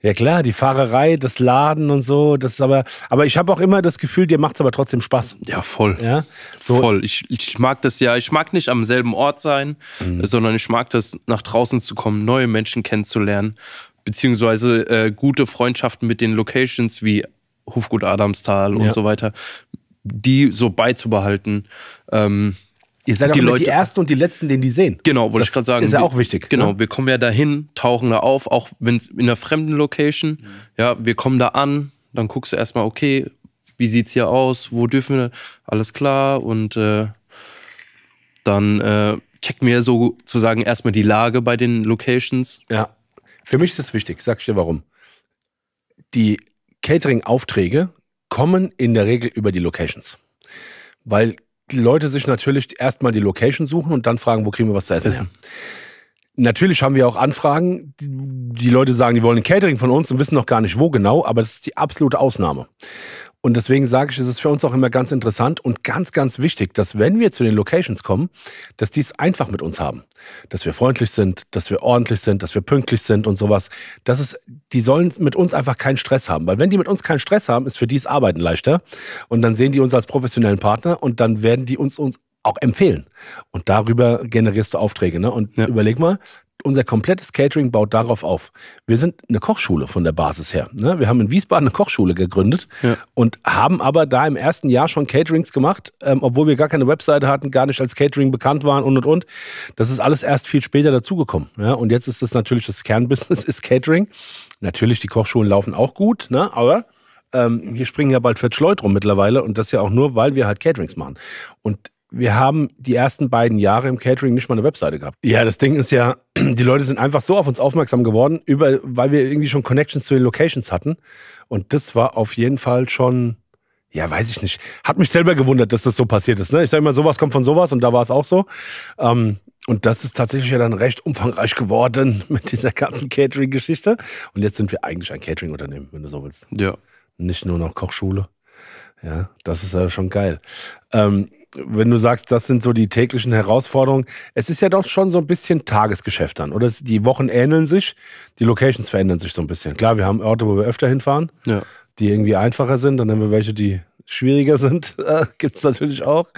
Ja klar, die Fahrerei, das Laden und so, das ist aber, aber ich habe auch immer das Gefühl, dir macht es aber trotzdem Spaß. Ja, voll. Ja? So. Voll. Ich, ich mag das ja, ich mag nicht am selben Ort sein, mhm. sondern ich mag das, nach draußen zu kommen, neue Menschen kennenzulernen, beziehungsweise äh, gute Freundschaften mit den Locations wie Hofgut Adamstal und ja. so weiter die so beizubehalten. Ähm, Ihr seid die, auch Leute, die Ersten und die Letzten, den die sehen. Genau, wollte ich gerade sagen. Ist ja auch wichtig. Genau, ne? wir kommen ja dahin, tauchen da auf, auch wenn es in einer fremden Location. Mhm. Ja, wir kommen da an, dann guckst du erstmal, okay, wie sieht es hier aus, wo dürfen wir, alles klar und äh, dann äh, checken wir sozusagen erstmal die Lage bei den Locations. Ja, für mich ist das wichtig, sag ich dir warum. Die Catering-Aufträge kommen in der Regel über die Locations. Weil die Leute sich natürlich erstmal die Location suchen und dann fragen, wo kriegen wir was zu essen. Ja. Natürlich haben wir auch Anfragen, die Leute sagen, die wollen ein Catering von uns und wissen noch gar nicht, wo genau, aber das ist die absolute Ausnahme. Und deswegen sage ich, es ist für uns auch immer ganz interessant und ganz, ganz wichtig, dass wenn wir zu den Locations kommen, dass die es einfach mit uns haben. Dass wir freundlich sind, dass wir ordentlich sind, dass wir pünktlich sind und sowas. Das ist, die sollen mit uns einfach keinen Stress haben. Weil wenn die mit uns keinen Stress haben, ist für die das Arbeiten leichter. Und dann sehen die uns als professionellen Partner und dann werden die uns, uns auch empfehlen. Und darüber generierst du Aufträge. Ne? Und ja. überleg mal, unser komplettes Catering baut darauf auf. Wir sind eine Kochschule von der Basis her. Ne? Wir haben in Wiesbaden eine Kochschule gegründet ja. und haben aber da im ersten Jahr schon Caterings gemacht, ähm, obwohl wir gar keine Webseite hatten, gar nicht als Catering bekannt waren und und und. Das ist alles erst viel später dazugekommen. Ja? Und jetzt ist das natürlich das Kernbusiness, ist Catering. Natürlich, die Kochschulen laufen auch gut, ne? aber ähm, hier springen ja bald 40 Leute rum mittlerweile und das ja auch nur, weil wir halt Caterings machen. Und wir haben die ersten beiden Jahre im Catering nicht mal eine Webseite gehabt. Ja, das Ding ist ja, die Leute sind einfach so auf uns aufmerksam geworden, über, weil wir irgendwie schon Connections zu den Locations hatten. Und das war auf jeden Fall schon, ja, weiß ich nicht. Hat mich selber gewundert, dass das so passiert ist. Ne? Ich sage immer, sowas kommt von sowas und da war es auch so. Ähm, und das ist tatsächlich ja dann recht umfangreich geworden mit dieser ganzen Catering-Geschichte. Und jetzt sind wir eigentlich ein Catering-Unternehmen, wenn du so willst. Ja. Nicht nur noch Kochschule. Ja, das ist ja schon geil. Ähm, wenn du sagst, das sind so die täglichen Herausforderungen, es ist ja doch schon so ein bisschen Tagesgeschäft dann, oder? Die Wochen ähneln sich, die Locations verändern sich so ein bisschen. Klar, wir haben Orte, wo wir öfter hinfahren, ja. die irgendwie einfacher sind, dann haben wir welche, die schwieriger sind, äh, gibt es natürlich auch.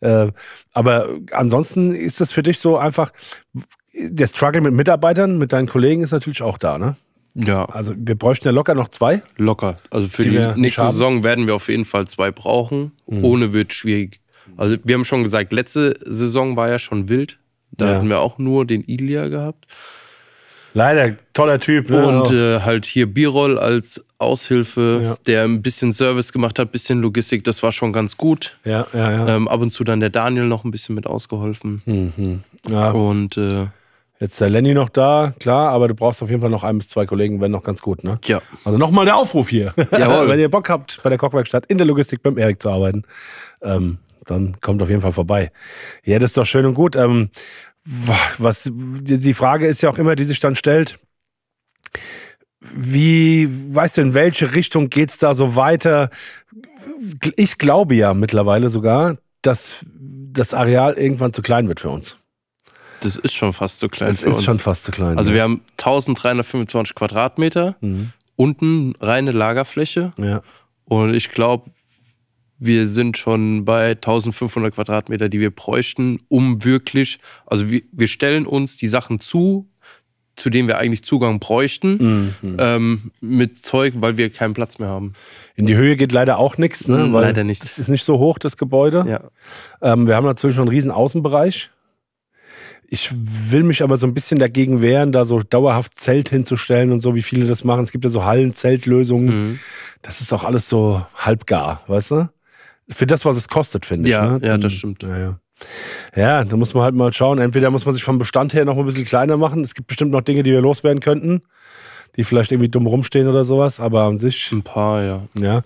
Äh, aber ansonsten ist das für dich so einfach, der Struggle mit Mitarbeitern, mit deinen Kollegen ist natürlich auch da, ne? Ja. Also wir bräuchten ja locker noch zwei. Locker. Also für die, die nächste Saison werden wir auf jeden Fall zwei brauchen. Mhm. Ohne wird schwierig. Also wir haben schon gesagt, letzte Saison war ja schon wild. Da ja. hatten wir auch nur den Ilia gehabt. Leider, toller Typ. Ne? Und äh, halt hier Birol als Aushilfe, ja. der ein bisschen Service gemacht hat, ein bisschen Logistik, das war schon ganz gut. Ja, ja, ja. Ähm, ab und zu dann der Daniel noch ein bisschen mit ausgeholfen. Mhm. Ja. Und äh, Jetzt ist der Lenny noch da, klar, aber du brauchst auf jeden Fall noch ein bis zwei Kollegen, wenn noch ganz gut, ne? Ja. Also nochmal der Aufruf hier. Jawohl. wenn ihr Bock habt, bei der Kochwerkstatt in der Logistik beim Erik zu arbeiten, ähm, dann kommt auf jeden Fall vorbei. Ja, das ist doch schön und gut. Ähm, was, die Frage ist ja auch immer, die sich dann stellt, wie, weißt du, in welche Richtung geht's da so weiter? Ich glaube ja mittlerweile sogar, dass das Areal irgendwann zu klein wird für uns. Das ist schon fast zu klein. Das ist uns. schon fast zu klein. Also, ja. wir haben 1325 Quadratmeter, mhm. unten reine Lagerfläche. Ja. Und ich glaube, wir sind schon bei 1500 Quadratmeter, die wir bräuchten, um wirklich, also wir, wir stellen uns die Sachen zu, zu denen wir eigentlich Zugang bräuchten, mhm. ähm, mit Zeug, weil wir keinen Platz mehr haben. In die Höhe geht leider auch nichts, ne? Mhm, weil leider nicht. Das ist nicht so hoch, das Gebäude. Ja. Ähm, wir haben natürlich schon einen riesen Außenbereich. Ich will mich aber so ein bisschen dagegen wehren, da so dauerhaft Zelt hinzustellen und so, wie viele das machen. Es gibt ja so Hallenzeltlösungen. Mhm. Das ist auch alles so halbgar, weißt du? Für das, was es kostet, finde ja, ich. Ne? Ja, das mhm. stimmt. Ja, ja. Ja, da muss man halt mal schauen. Entweder muss man sich vom Bestand her noch ein bisschen kleiner machen. Es gibt bestimmt noch Dinge, die wir loswerden könnten, die vielleicht irgendwie dumm rumstehen oder sowas, aber an sich. Ein paar, ja. Ja.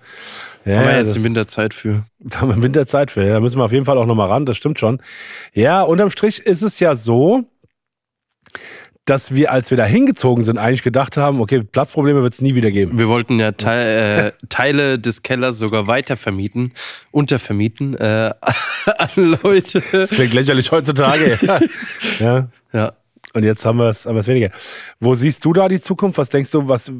Ja, haben wir jetzt im Winter Zeit für. Da haben wir im Winter Zeit für. Da müssen wir auf jeden Fall auch nochmal ran, das stimmt schon. Ja, unterm Strich ist es ja so, dass wir, als wir da hingezogen sind, eigentlich gedacht haben, okay, Platzprobleme wird es nie wieder geben. Wir wollten ja Teil, äh, Teile des Kellers sogar weiter vermieten, untervermieten äh, an Leute. Das klingt lächerlich heutzutage. ja. ja. Und jetzt haben wir es haben weniger. Wo siehst du da die Zukunft? Was denkst du, was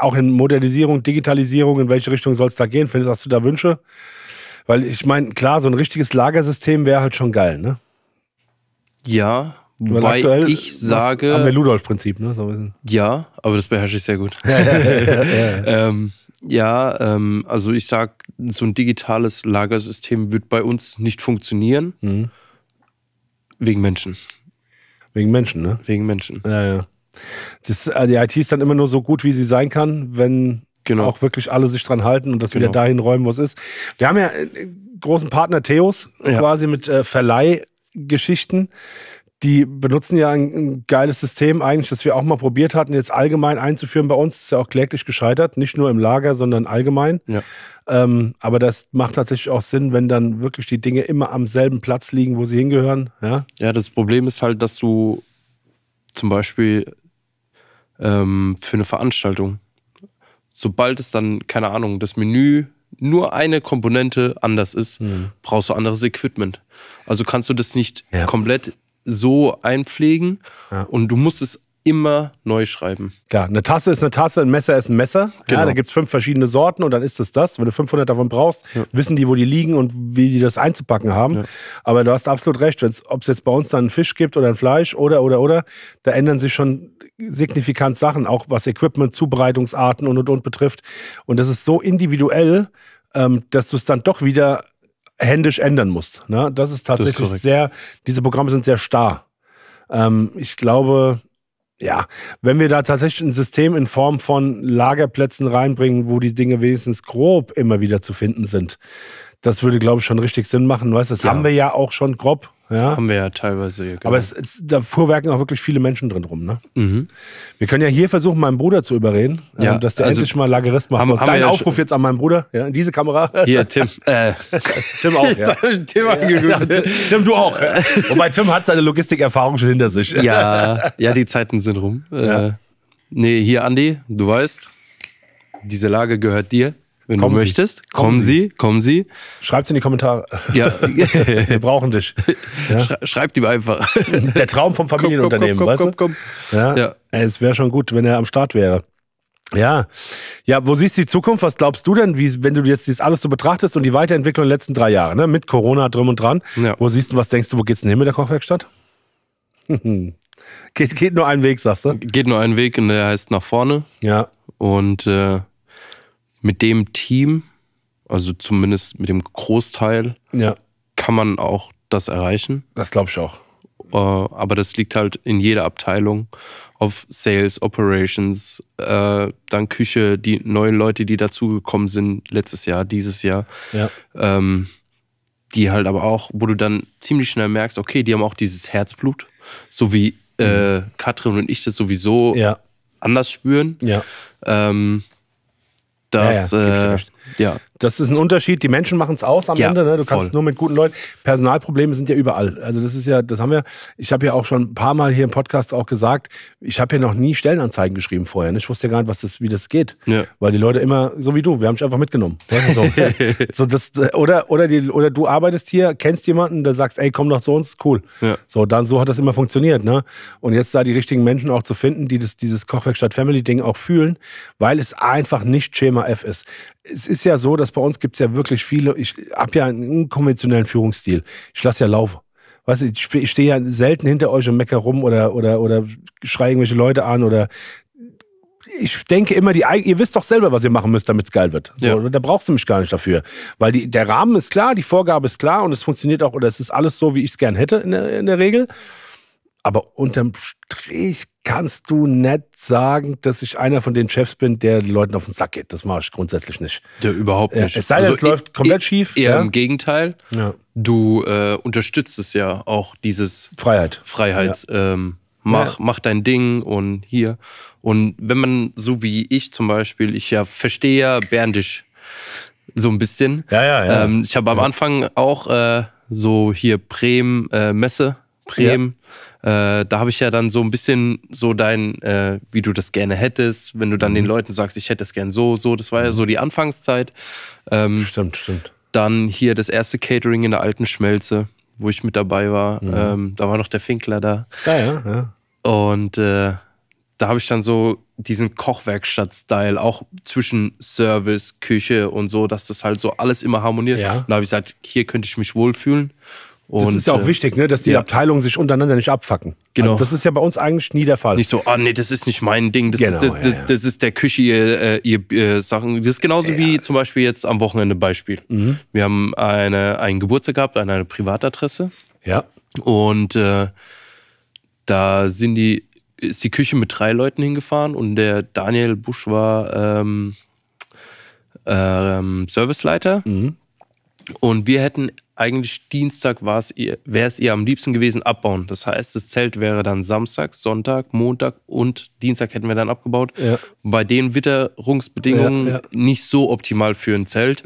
auch in Modernisierung, Digitalisierung, in welche Richtung soll es da gehen? Findest hast du da Wünsche? Weil ich meine, klar, so ein richtiges Lagersystem wäre halt schon geil, ne? Ja, weil aktuell ich sage. Haben wir Ludolf-Prinzip, ne? So ein Ja, aber das beherrsche ich sehr gut. ja, ähm, ja ähm, also ich sag, so ein digitales Lagersystem wird bei uns nicht funktionieren. Mhm. Wegen Menschen. Wegen Menschen, ne? Wegen Menschen. Ja, ja. Das, äh, die IT ist dann immer nur so gut, wie sie sein kann, wenn genau. auch wirklich alle sich dran halten und das genau. wieder dahin räumen, wo es ist. Wir haben ja einen äh, äh, großen Partner Theos ja. quasi mit äh, Verleihgeschichten die benutzen ja ein, ein, geiles System eigentlich, das wir auch mal probiert hatten, jetzt allgemein einzuführen bei uns. Das ist ja auch kläglich gescheitert, nicht nur im Lager, sondern allgemein. Ja. Ähm, aber das macht tatsächlich auch Sinn, wenn dann wirklich die Dinge immer am selben Platz liegen, wo sie hingehören. Ja, ja das Problem ist halt, dass du zum Beispiel ähm, für eine Veranstaltung, sobald es dann, keine Ahnung, das Menü nur eine Komponente anders ist, mhm. brauchst du anderes Equipment. Also kannst du das nicht ja. komplett so einpflegen ja. und du musst es immer neu schreiben. Klar, eine Tasse ist eine Tasse, ein Messer ist ein Messer. Genau. Ja, da gibt es fünf verschiedene Sorten und dann ist es das. Wenn du 500 davon brauchst, ja. wissen die, wo die liegen und wie die das einzupacken haben. Ja. Aber du hast absolut recht, ob es jetzt bei uns dann einen Fisch gibt oder ein Fleisch oder, oder, oder, da ändern sich schon signifikant Sachen, auch was Equipment, Zubereitungsarten und, und, und betrifft. Und das ist so individuell, ähm, dass du es dann doch wieder händisch ändern musst. Ne? Das ist tatsächlich das ist sehr, diese Programme sind sehr starr. Ähm, ich glaube, ja, wenn wir da tatsächlich ein System in Form von Lagerplätzen reinbringen, wo die Dinge wenigstens grob immer wieder zu finden sind, das würde, glaube ich, schon richtig Sinn machen. weißt, das ja. haben wir ja auch schon grob. Ja. Haben wir ja teilweise. Genau. Aber es, es, da vorwerken auch wirklich viele Menschen drin rum. Ne? Mhm. Wir können ja hier versuchen, meinen Bruder zu überreden, ja, ähm, dass der also endlich mal Lagerist macht. Haben, haben Dein Aufruf jetzt an meinen Bruder, ja, in diese Kamera. Hier, Tim. Äh. Tim auch. Ja. Tim, ja. Tim, du auch. Wobei Tim hat seine Logistikerfahrung schon hinter sich. Ja, ja die Zeiten sind rum. Äh, nee, hier, Andi, du weißt, diese Lage gehört dir. Wenn kommen du möchtest, Sie. kommen Sie, kommen Sie. Schreibt's in die Kommentare. Ja. Wir brauchen dich. Ja? Schreibt ihm einfach. Der Traum vom Familienunternehmen, komm, komm, komm, weißt komm, komm, komm. Ja? ja. Es wäre schon gut, wenn er am Start wäre. Ja. Ja, wo siehst du die Zukunft? Was glaubst du denn, wie, wenn du jetzt das alles so betrachtest und die Weiterentwicklung in den letzten drei Jahren, ne? mit Corona drum und dran, ja. wo siehst du, was denkst du, wo geht's denn hin mit der Kochwerkstatt? geht, geht nur einen Weg, sagst du? Geht nur einen Weg und der heißt nach vorne. Ja. Und äh, mit dem Team, also zumindest mit dem Großteil, ja. kann man auch das erreichen. Das glaube ich auch. Äh, aber das liegt halt in jeder Abteilung auf Sales, Operations, äh, dann Küche, die neuen Leute, die dazugekommen sind letztes Jahr, dieses Jahr. Ja. Ähm, die halt aber auch, wo du dann ziemlich schnell merkst, okay, die haben auch dieses Herzblut, so wie äh, mhm. Katrin und ich das sowieso ja. anders spüren. Ja. Ähm, dass ja, ja, äh, ja das ist ein Unterschied. Die Menschen machen es aus am ja, Ende. Ne? Du voll. kannst nur mit guten Leuten. Personalprobleme sind ja überall. Also das ist ja, das haben wir. Ich habe ja auch schon ein paar Mal hier im Podcast auch gesagt, ich habe ja noch nie Stellenanzeigen geschrieben vorher. Ne? Ich wusste ja gar nicht, was das, wie das geht. Ja. Weil die Leute immer, so wie du, wir haben dich einfach mitgenommen. So. so, das, oder, oder, die, oder du arbeitest hier, kennst jemanden, der sagst, ey, komm doch zu uns, cool. Ja. So, dann so hat das immer funktioniert. Ne? Und jetzt da die richtigen Menschen auch zu finden, die das, dieses Kochwerkstatt Family Ding auch fühlen, weil es einfach nicht Schema F ist es ist ja so, dass bei uns gibt es ja wirklich viele, ich habe ja einen unkonventionellen Führungsstil. Ich lasse ja laufen. Weißt du, ich stehe ja selten hinter euch und mecker rum oder, oder, oder schreie irgendwelche Leute an oder ich denke immer, die, ihr wisst doch selber, was ihr machen müsst, damit es geil wird. So, ja. Da brauchst du mich gar nicht dafür. Weil die, der Rahmen ist klar, die Vorgabe ist klar und es funktioniert auch oder es ist alles so, wie ich es gern hätte in der, in der Regel. Aber unterm Strich kannst du nicht sagen, dass ich einer von den Chefs bin, der Leuten auf den Sack geht. Das mache ich grundsätzlich nicht. Ja, überhaupt nicht. Es sei denn, also es läuft komplett schief. Eher ja. im Gegenteil. Ja. Du äh, unterstützt es ja auch dieses Freiheit. Freiheit. Ja. Ähm, mach, mach dein Ding und hier. Und wenn man, so wie ich zum Beispiel, ich ja verstehe ja Berndisch so ein bisschen. Ja, ja, ja. Ähm, ich habe am Anfang auch äh, so hier Bremen äh, Messe, Bremen. Äh, da habe ich ja dann so ein bisschen so dein, äh, wie du das gerne hättest, wenn du dann mhm. den Leuten sagst, ich hätte es gern so, so. Das war mhm. ja so die Anfangszeit. Ähm, stimmt, stimmt. Dann hier das erste Catering in der alten Schmelze, wo ich mit dabei war. Mhm. Ähm, da war noch der Finkler da. Ja, ah, ja, ja. Und äh, da habe ich dann so diesen Kochwerkstatt-Style, auch zwischen Service, Küche und so, dass das halt so alles immer harmoniert. Ja. Und da habe ich gesagt, hier könnte ich mich wohlfühlen. Und, das ist ja auch äh, wichtig, ne, dass die ja. Abteilungen sich untereinander nicht abfacken. Genau. Also das ist ja bei uns eigentlich nie der Fall. Nicht so, ah nee, das ist nicht mein Ding, das, genau, ist, das, ja, ja. das ist der Küche ihr, äh, ihr, ihr, äh, Sachen. Das ist genauso wie zum Beispiel jetzt am Wochenende Beispiel. Mhm. Wir haben eine, einen Geburtstag gehabt an einer Privatadresse. Ja. Und äh, da sind die, ist die Küche mit drei Leuten hingefahren und der Daniel Busch war ähm, ähm, Serviceleiter. Mhm. Und wir hätten eigentlich Dienstag wäre es ihr am liebsten gewesen, abbauen. Das heißt, das Zelt wäre dann Samstag, Sonntag, Montag und Dienstag hätten wir dann abgebaut. Ja. Bei den Witterungsbedingungen ja, ja. nicht so optimal für ein Zelt.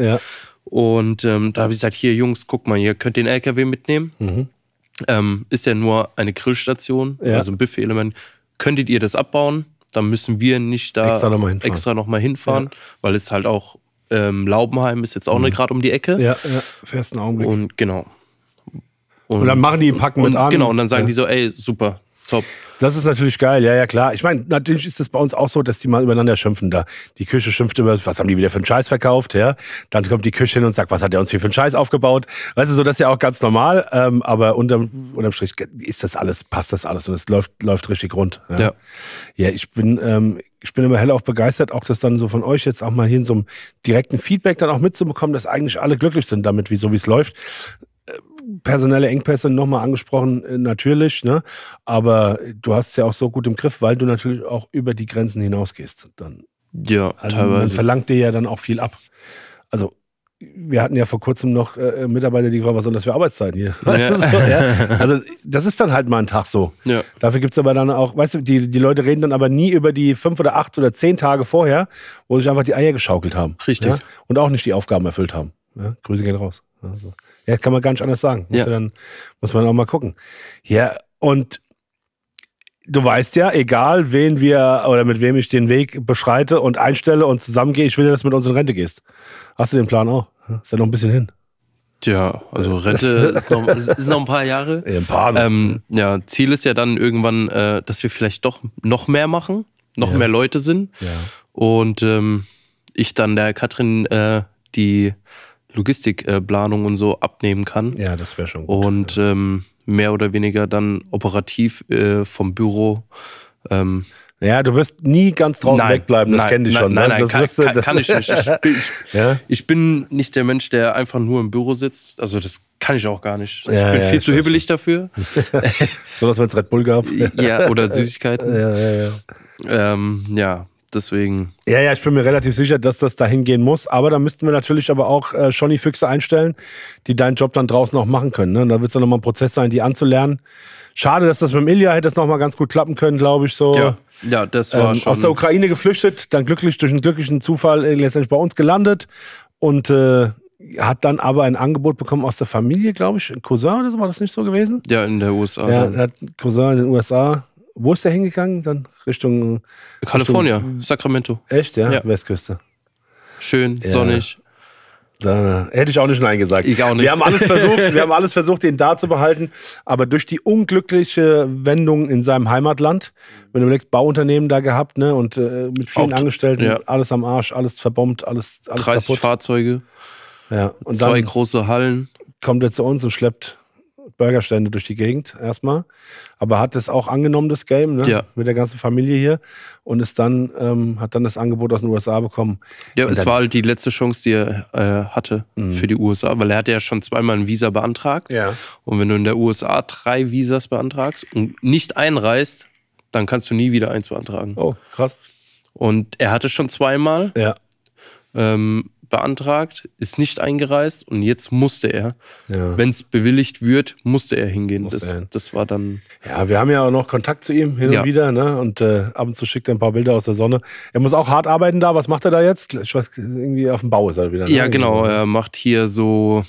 Und ähm, da habe ich gesagt, hier Jungs, guck mal, ihr könnt den LKW mitnehmen. Mhm. Ähm, ist ja nur eine Grillstation, also ein Buffet-Element. Könntet ihr das abbauen? Dann müssen wir nicht da extra nochmal hinfahren, extra noch mal hinfahren weil es halt auch ähm, Laubenheim ist jetzt auch mhm. gerade um die Ecke. Ja, ja, festen Augenblick. Und genau. Und, und, dann machen die, packen und, mit an. Genau, und dann sagen ja. die so, ey, super, top. Das ist natürlich geil, ja, ja, klar. Ich meine, natürlich ist es bei uns auch so, dass die mal übereinander schimpfen da. Die Küche schimpft über, was haben die wieder für einen Scheiß verkauft, ja. Dann kommt die Küche hin und sagt, was hat der uns hier für einen Scheiß aufgebaut. Weißt du, so, das ist ja auch ganz normal, ähm, aber unterm, unterm Strich ist das alles, passt das alles und es läuft, läuft richtig rund. Ja, ja. ja ich bin, ähm, ich bin immer hellauf begeistert, auch das dann so von euch jetzt auch mal hier in so einem direkten Feedback dann auch mitzubekommen, dass eigentlich alle glücklich sind damit, wie so wie es läuft. Äh, personelle Engpässe nochmal angesprochen, äh, natürlich, ne? Aber du hast es ja auch so gut im Griff, weil du natürlich auch über die Grenzen hinausgehst. Dann. Ja, also teilweise. man verlangt dir ja dann auch viel ab. Also wir hatten ja vor kurzem noch äh, äh Mitarbeiter, die gefragt was sollen das für Arbeitszeiten hier? Weißt ja. So, ja? Also das ist dann halt mal ein Tag so. Ja. Dafür gibt es aber dann auch, weißt du, die, die Leute reden dann aber nie über die fünf oder acht oder zehn Tage vorher, wo sich einfach die Eier geschaukelt haben. Richtig. Ne? Und auch nicht die Aufgaben erfüllt haben. Ja? Ne? Grüße gehen raus. Also, ja, kann man gar nicht anders sagen. Ja. dann, muss man auch mal gucken. Ja, und du weißt ja, egal wen wir oder mit wem ich den Weg beschreite und einstelle und zusammengehe, ich will ja, dass du mit uns in Rente gehst. Hast du den Plan auch? Ist ja noch ein bisschen hin. Tja, also Rente ist, noch, ist noch, ein paar Jahre. Ja, ein paar. Ähm, ja, Ziel ist ja dann irgendwann, äh, dass wir vielleicht doch noch mehr machen, noch ja. mehr Leute sind. Ja. Und ähm, ich dann der Katrin äh, die Logistikplanung äh, und so abnehmen kann. Ja, das wäre schon gut. Und ähm, mehr oder weniger dann operativ äh, vom Büro. Ähm, ja, du wirst nie ganz draußen nein, wegbleiben, das kenne ich schon. Nein, ne? nein, das kann, wirst du, kann, kann ich nicht. Ich bin, ja? ich bin, nicht der Mensch, der einfach nur im Büro sitzt. Also das kann ich auch gar nicht. Ich ja, bin ja, viel zu hibbelig dafür. so, dass wir jetzt Red Bull gab. ja, oder Süßigkeiten. Ja, ja, ja. Ähm, ja, deswegen. Ja, ja, ich bin mir relativ sicher, dass das dahin gehen muss. Aber da müssten wir natürlich aber auch äh, Johnny Füchse einstellen, die deinen Job dann draußen auch machen können. Ne? Da wird es dann nochmal ein Prozess sein, die anzulernen. Schade, dass das mit dem Ilya hätte das nochmal ganz gut klappen können, glaube ich. So. Ja, ja, das war ähm, schon. Aus der Ukraine geflüchtet, dann glücklich durch einen glücklichen Zufall äh, letztendlich bei uns gelandet und äh, hat dann aber ein Angebot bekommen aus der Familie, glaube ich. Ein Cousin oder so war das nicht so gewesen? Ja, in der USA. Ja, hat Cousin in den USA wo ist der hingegangen? Dann Richtung. Kalifornien, Sacramento. Echt, ja? ja? Westküste. Schön, ja. sonnig. Da hätte ich auch nicht Nein gesagt. Ich auch nicht. Wir haben alles versucht, wir haben alles versucht, ihn da zu behalten. Aber durch die unglückliche Wendung in seinem Heimatland, wenn du überlegst, Bauunternehmen da gehabt, ne, und äh, mit vielen auch, Angestellten, ja. alles am Arsch, alles verbombt, alles, alles 30 kaputt. Fahrzeuge. Ja. Und zwei große Hallen. Kommt er zu uns und schleppt Burgerstände durch die Gegend erstmal. Aber hat es auch angenommen, das Game, ne? ja. mit der ganzen Familie hier. Und ist dann, ähm, hat dann das Angebot aus den USA bekommen. Ja, es war halt die letzte Chance, die er äh, hatte mhm. für die USA, weil er hatte ja schon zweimal ein Visa beantragt. Ja. Und wenn du in der USA drei Visas beantragst und nicht einreist, dann kannst du nie wieder eins beantragen. Oh, krass. Und er hatte schon zweimal. Ja. Ähm, beantragt, ist nicht eingereist und jetzt musste er. Ja. Wenn es bewilligt wird, musste er hingehen. Musste das, hin. das war dann. Ja, wir haben ja auch noch Kontakt zu ihm hin ja. und wieder, ne? Und äh, ab und zu schickt er ein paar Bilder aus der Sonne. Er muss auch hart arbeiten da. Was macht er da jetzt? Ich weiß, irgendwie auf dem Bau ist er wieder. Ne? Ja, genau. Er macht hier so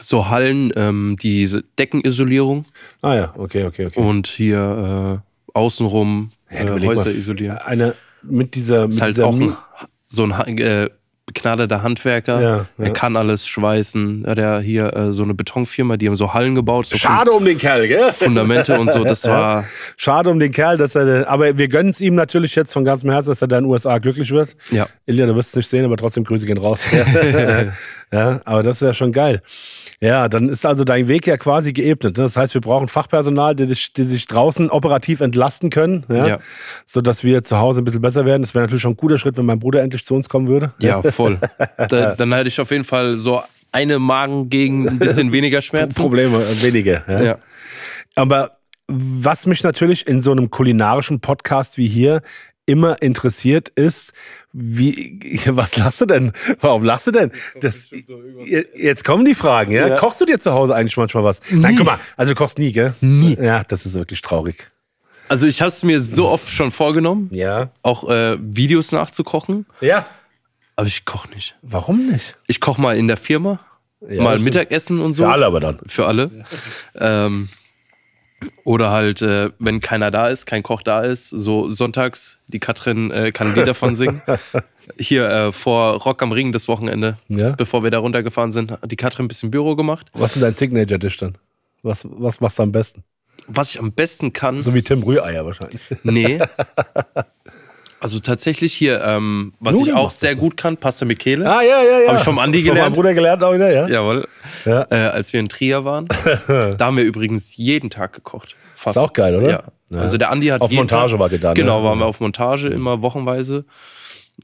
so Hallen, ähm, die Deckenisolierung. Ah ja, okay, okay, okay. Und hier äh, außenrum ja, äh, Häuser mal, isolieren. Eine mit dieser, mit ist halt dieser auch ein, so ein äh, begnadeter Handwerker. Ja, ja. Er kann alles schweißen. Ja, der hier äh, so eine Betonfirma, die haben so Hallen gebaut. So Schade um den Kerl, gell? Fundamente und so. Das war. Schade um den Kerl, dass er. Aber wir gönnen es ihm natürlich jetzt von ganzem Herzen, dass er da in den USA glücklich wird. Ja. Ilja, du wirst es nicht sehen, aber trotzdem Grüße gehen raus. ja, aber das ist ja schon geil. Ja, dann ist also dein Weg ja quasi geebnet. Ne? Das heißt, wir brauchen Fachpersonal, die, die sich draußen operativ entlasten können, ja? Ja. sodass wir zu Hause ein bisschen besser werden. Das wäre natürlich schon ein guter Schritt, wenn mein Bruder endlich zu uns kommen würde. Ja, voll. da, dann hätte ich auf jeden Fall so eine Magen gegen ein bisschen weniger Schmerzen. Probleme, äh, weniger. Ja. ja. Aber was mich natürlich in so einem kulinarischen Podcast wie hier immer interessiert ist, wie, was lachst du denn? Warum lachst du denn? Das, jetzt kommen die Fragen, ja? ja? Kochst du dir zu Hause eigentlich manchmal was? Nie. Nein, guck mal, also du kochst nie, gell? Nie. Ja, das ist wirklich traurig. Also ich habe es mir so oft schon vorgenommen, ja. auch äh, Videos nachzukochen. Ja. Aber ich koche nicht. Warum nicht? Ich koche mal in der Firma, ja, mal Mittagessen und so. Für alle aber dann. Für alle. Ja. Ähm, oder halt, äh, wenn keiner da ist, kein Koch da ist, so sonntags, die Katrin äh, kann Lied davon singen. Hier äh, vor Rock am Ring das Wochenende, ja? bevor wir da runtergefahren sind, hat die Katrin ein bisschen Büro gemacht. Was ist dein Signature-Dish dann? Was, was machst du am besten? Was ich am besten kann. So wie Tim Rühreier wahrscheinlich. Nee. Also tatsächlich hier, ähm, was Nudeln ich auch sehr gut kann, Pasta Michele. Ah, ja, ja, ja. Habe ich vom Andi gelernt. Von meinem Bruder gelernt auch wieder, ja. Jawohl ja. äh, als wir in Trier waren. da haben wir übrigens jeden Tag gekocht. Fast. Ist auch geil, oder? Ja. ja. Also der Andi hat. Auf Montage Tag, war gedacht. Genau, ne? waren wir auf Montage immer wochenweise.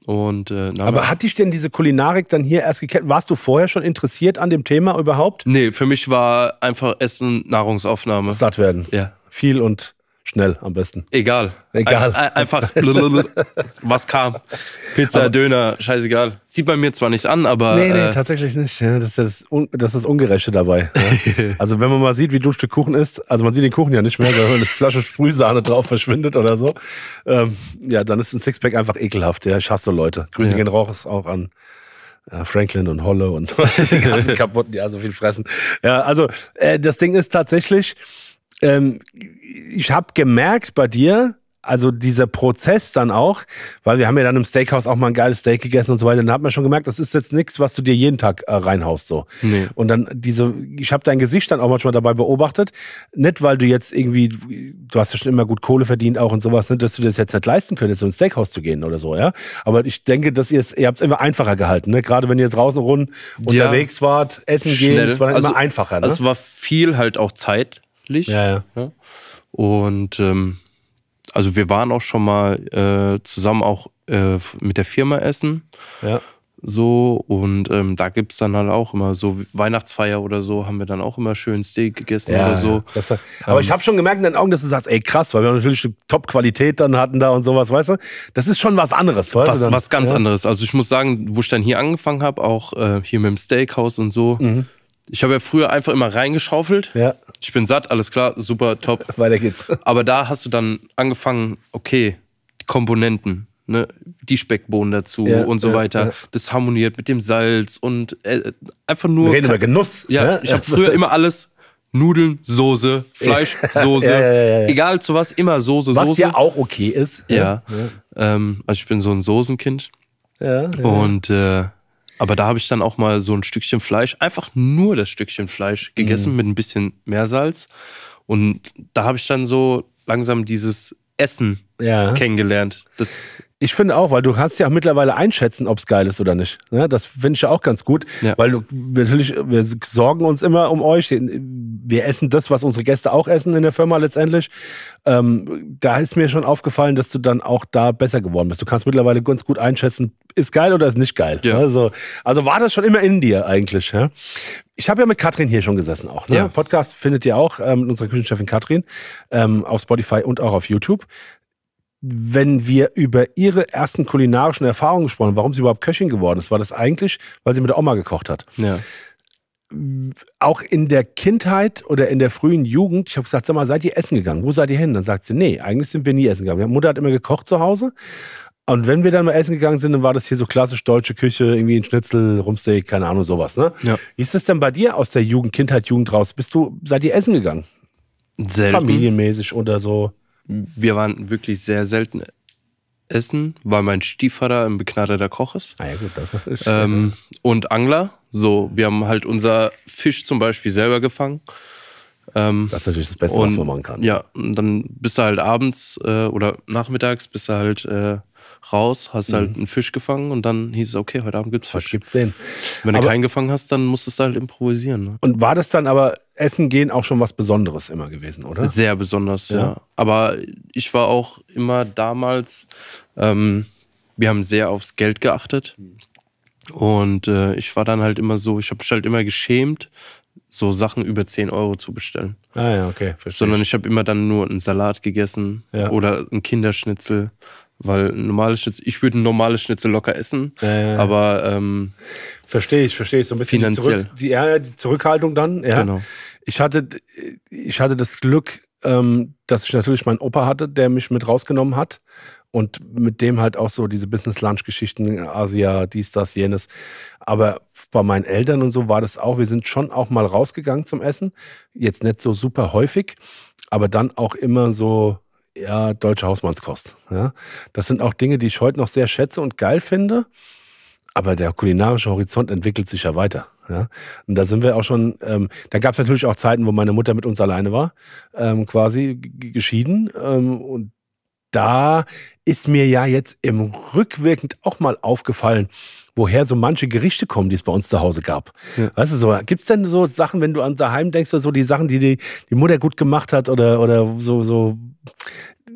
Und, äh, Aber hat dich denn diese Kulinarik dann hier erst gekennt? Warst du vorher schon interessiert an dem Thema überhaupt? Nee, für mich war einfach Essen Nahrungsaufnahme. Satt werden. Ja. Viel und Schnell am besten. Egal. Egal. Ein, einfach was kam. Pizza, aber, Döner, scheißegal. Sieht bei mir zwar nicht an, aber. Nee, nee, äh, tatsächlich nicht. Ja, das, ist das, das ist Ungerechte dabei. Ja. also, wenn man mal sieht, wie du ein Stück Kuchen isst, also man sieht den Kuchen ja nicht mehr, wenn eine Flasche Sprühsahne drauf verschwindet oder so. Ähm, ja, dann ist ein Sixpack einfach ekelhaft. Ja. Ich hasse Leute. Grüße ja. gehen raus auch an. Äh, Franklin und Holle und die ganzen kaputten, die also viel fressen. Ja, also äh, das Ding ist tatsächlich, ähm, ich habe gemerkt bei dir, also dieser Prozess dann auch, weil wir haben ja dann im Steakhouse auch mal ein geiles Steak gegessen und so weiter, dann hat man schon gemerkt, das ist jetzt nichts, was du dir jeden Tag äh, reinhaust so. Nee. Und dann diese, ich habe dein Gesicht dann auch manchmal dabei beobachtet, nicht weil du jetzt irgendwie, du hast ja schon immer gut Kohle verdient auch und sowas, nicht, dass du das jetzt nicht leisten könntest, so ins Steakhouse zu gehen oder so, ja. Aber ich denke, dass ihr es, ihr habt es immer einfacher gehalten, ne? Gerade wenn ihr draußen rund ja. unterwegs wart, essen Schnell. gehen, es war dann also, immer einfacher. Ne? Also es war viel halt auch Zeit Licht. Ja, ja. Und ähm, also wir waren auch schon mal äh, zusammen auch äh, mit der Firma essen. Ja. So, und ähm, da gibt es dann halt auch immer so Weihnachtsfeier oder so, haben wir dann auch immer schön Steak gegessen ja, oder so. Das, aber ähm, ich habe schon gemerkt in deinen Augen, dass du sagst, ey krass, weil wir natürlich Top-Qualität dann hatten da und sowas, weißt du? Das ist schon was anderes, weißt was, du? Dann? Was ganz ja. anderes. Also ich muss sagen, wo ich dann hier angefangen habe, auch äh, hier mit dem Steakhouse und so, mhm ich habe ja früher einfach immer reingeschaufelt. Ja. Ich bin satt, alles klar, super, top. Weiter geht's. Aber da hast du dann angefangen, okay, die Komponenten, ne, die Speckbohnen dazu ja, und so ja, weiter. Ja. Das harmoniert mit dem Salz und äh, einfach nur. Wir reden über Genuss. Ja, ne? ich habe früher immer alles. Nudeln, Soße, Fleisch, Soße, egal zu was, immer Soße, was Soße. Was ja auch okay ist. Ne? Ja. Ähm, also ich bin so ein Soßenkind. Ja. Und äh, aber da habe ich dann auch mal so ein Stückchen Fleisch, einfach nur das Stückchen Fleisch gegessen mhm. mit ein bisschen Meersalz. Und da habe ich dann so langsam dieses Essen ja. kennengelernt. Das ich finde auch, weil du kannst ja auch mittlerweile einschätzen, ob es geil ist oder nicht. Ne? Das finde ich ja auch ganz gut, ja. weil du, wir natürlich, wir sorgen uns immer um euch. Wir essen das, was unsere Gäste auch essen in der Firma letztendlich. Ähm, da ist mir schon aufgefallen, dass du dann auch da besser geworden bist. Du kannst mittlerweile ganz gut einschätzen, ist geil oder ist nicht geil. Ja. Also, also war das schon immer in dir eigentlich. Ja? Ich habe ja mit Katrin hier schon gesessen auch. Ne? Ja. Podcast findet ihr auch ähm, mit unserer Küchenchefin Katrin ähm, auf Spotify und auch auf YouTube wenn wir über ihre ersten kulinarischen Erfahrungen gesprochen haben, warum sie überhaupt Köchin geworden ist, war das eigentlich, weil sie mit der Oma gekocht hat. Ja. Auch in der Kindheit oder in der frühen Jugend, ich habe gesagt, sag mal, seid ihr essen gegangen? Wo seid ihr hin? Dann sagt sie, nee, eigentlich sind wir nie essen gegangen. Meine Mutter hat immer gekocht zu Hause. Und wenn wir dann mal essen gegangen sind, dann war das hier so klassisch deutsche Küche, irgendwie ein Schnitzel, Rumsteak, keine Ahnung, sowas. Ne? Ja. Wie ist das denn bei dir aus der Jugend, Kindheit, Jugend raus? Bist du, seid ihr essen gegangen? Selten. Familienmäßig oder so? Wir waren wirklich sehr selten essen, weil mein Stiefvater ein begnadeter Koch ist. Ah ja, gut, das ist ähm, Und Angler. So, wir haben halt unser Fisch zum Beispiel selber gefangen. Ähm, das ist natürlich das Beste, und, was man machen kann. Ja, und dann bist du halt abends äh, oder nachmittags bist du halt äh, raus, hast halt mhm. halt einen Fisch gefangen und dann hieß es, okay, heute Abend gibt's Fisch. Was gibt's denn? Wenn aber du keinen gefangen hast, dann musstest du halt improvisieren. Ne? Und war das dann aber Essen gehen auch schon was Besonderes immer gewesen, oder? Sehr besonders, ja. ja. Aber ich war auch immer damals, ähm, wir haben sehr aufs Geld geachtet. Und äh, ich war dann halt immer so, ich habe mich halt immer geschämt, so Sachen über 10 Euro zu bestellen. Ah ja, okay. Verstehe Sondern ich habe immer dann nur einen Salat gegessen ja. oder einen Kinderschnitzel. Weil normale Schnitzel, ich würde normale Schnitzel locker essen, äh, aber. Ähm, verstehe ich, verstehe ich. So ein bisschen finanziell. Die, Zurück, die, ja, die Zurückhaltung dann. Ja. Genau. Ich hatte, ich hatte das Glück, ähm, dass ich natürlich meinen Opa hatte, der mich mit rausgenommen hat. Und mit dem halt auch so diese Business-Lunch-Geschichten, Asia, dies, das, jenes. Aber bei meinen Eltern und so war das auch. Wir sind schon auch mal rausgegangen zum Essen. Jetzt nicht so super häufig, aber dann auch immer so ja, deutsche Hausmannskost. Ja? Das sind auch Dinge, die ich heute noch sehr schätze und geil finde. Aber der kulinarische Horizont entwickelt sich ja weiter. Ja? Und da sind wir auch schon, ähm, da gab es natürlich auch Zeiten, wo meine Mutter mit uns alleine war, ähm, quasi geschieden. Ähm, und da ist mir ja jetzt im Rückwirkend auch mal aufgefallen, woher so manche Gerichte kommen, die es bei uns zu Hause gab. Ja. Weißt du so, gibt es denn so Sachen, wenn du an daheim denkst, oder so die Sachen, die, die die Mutter gut gemacht hat oder, oder so, so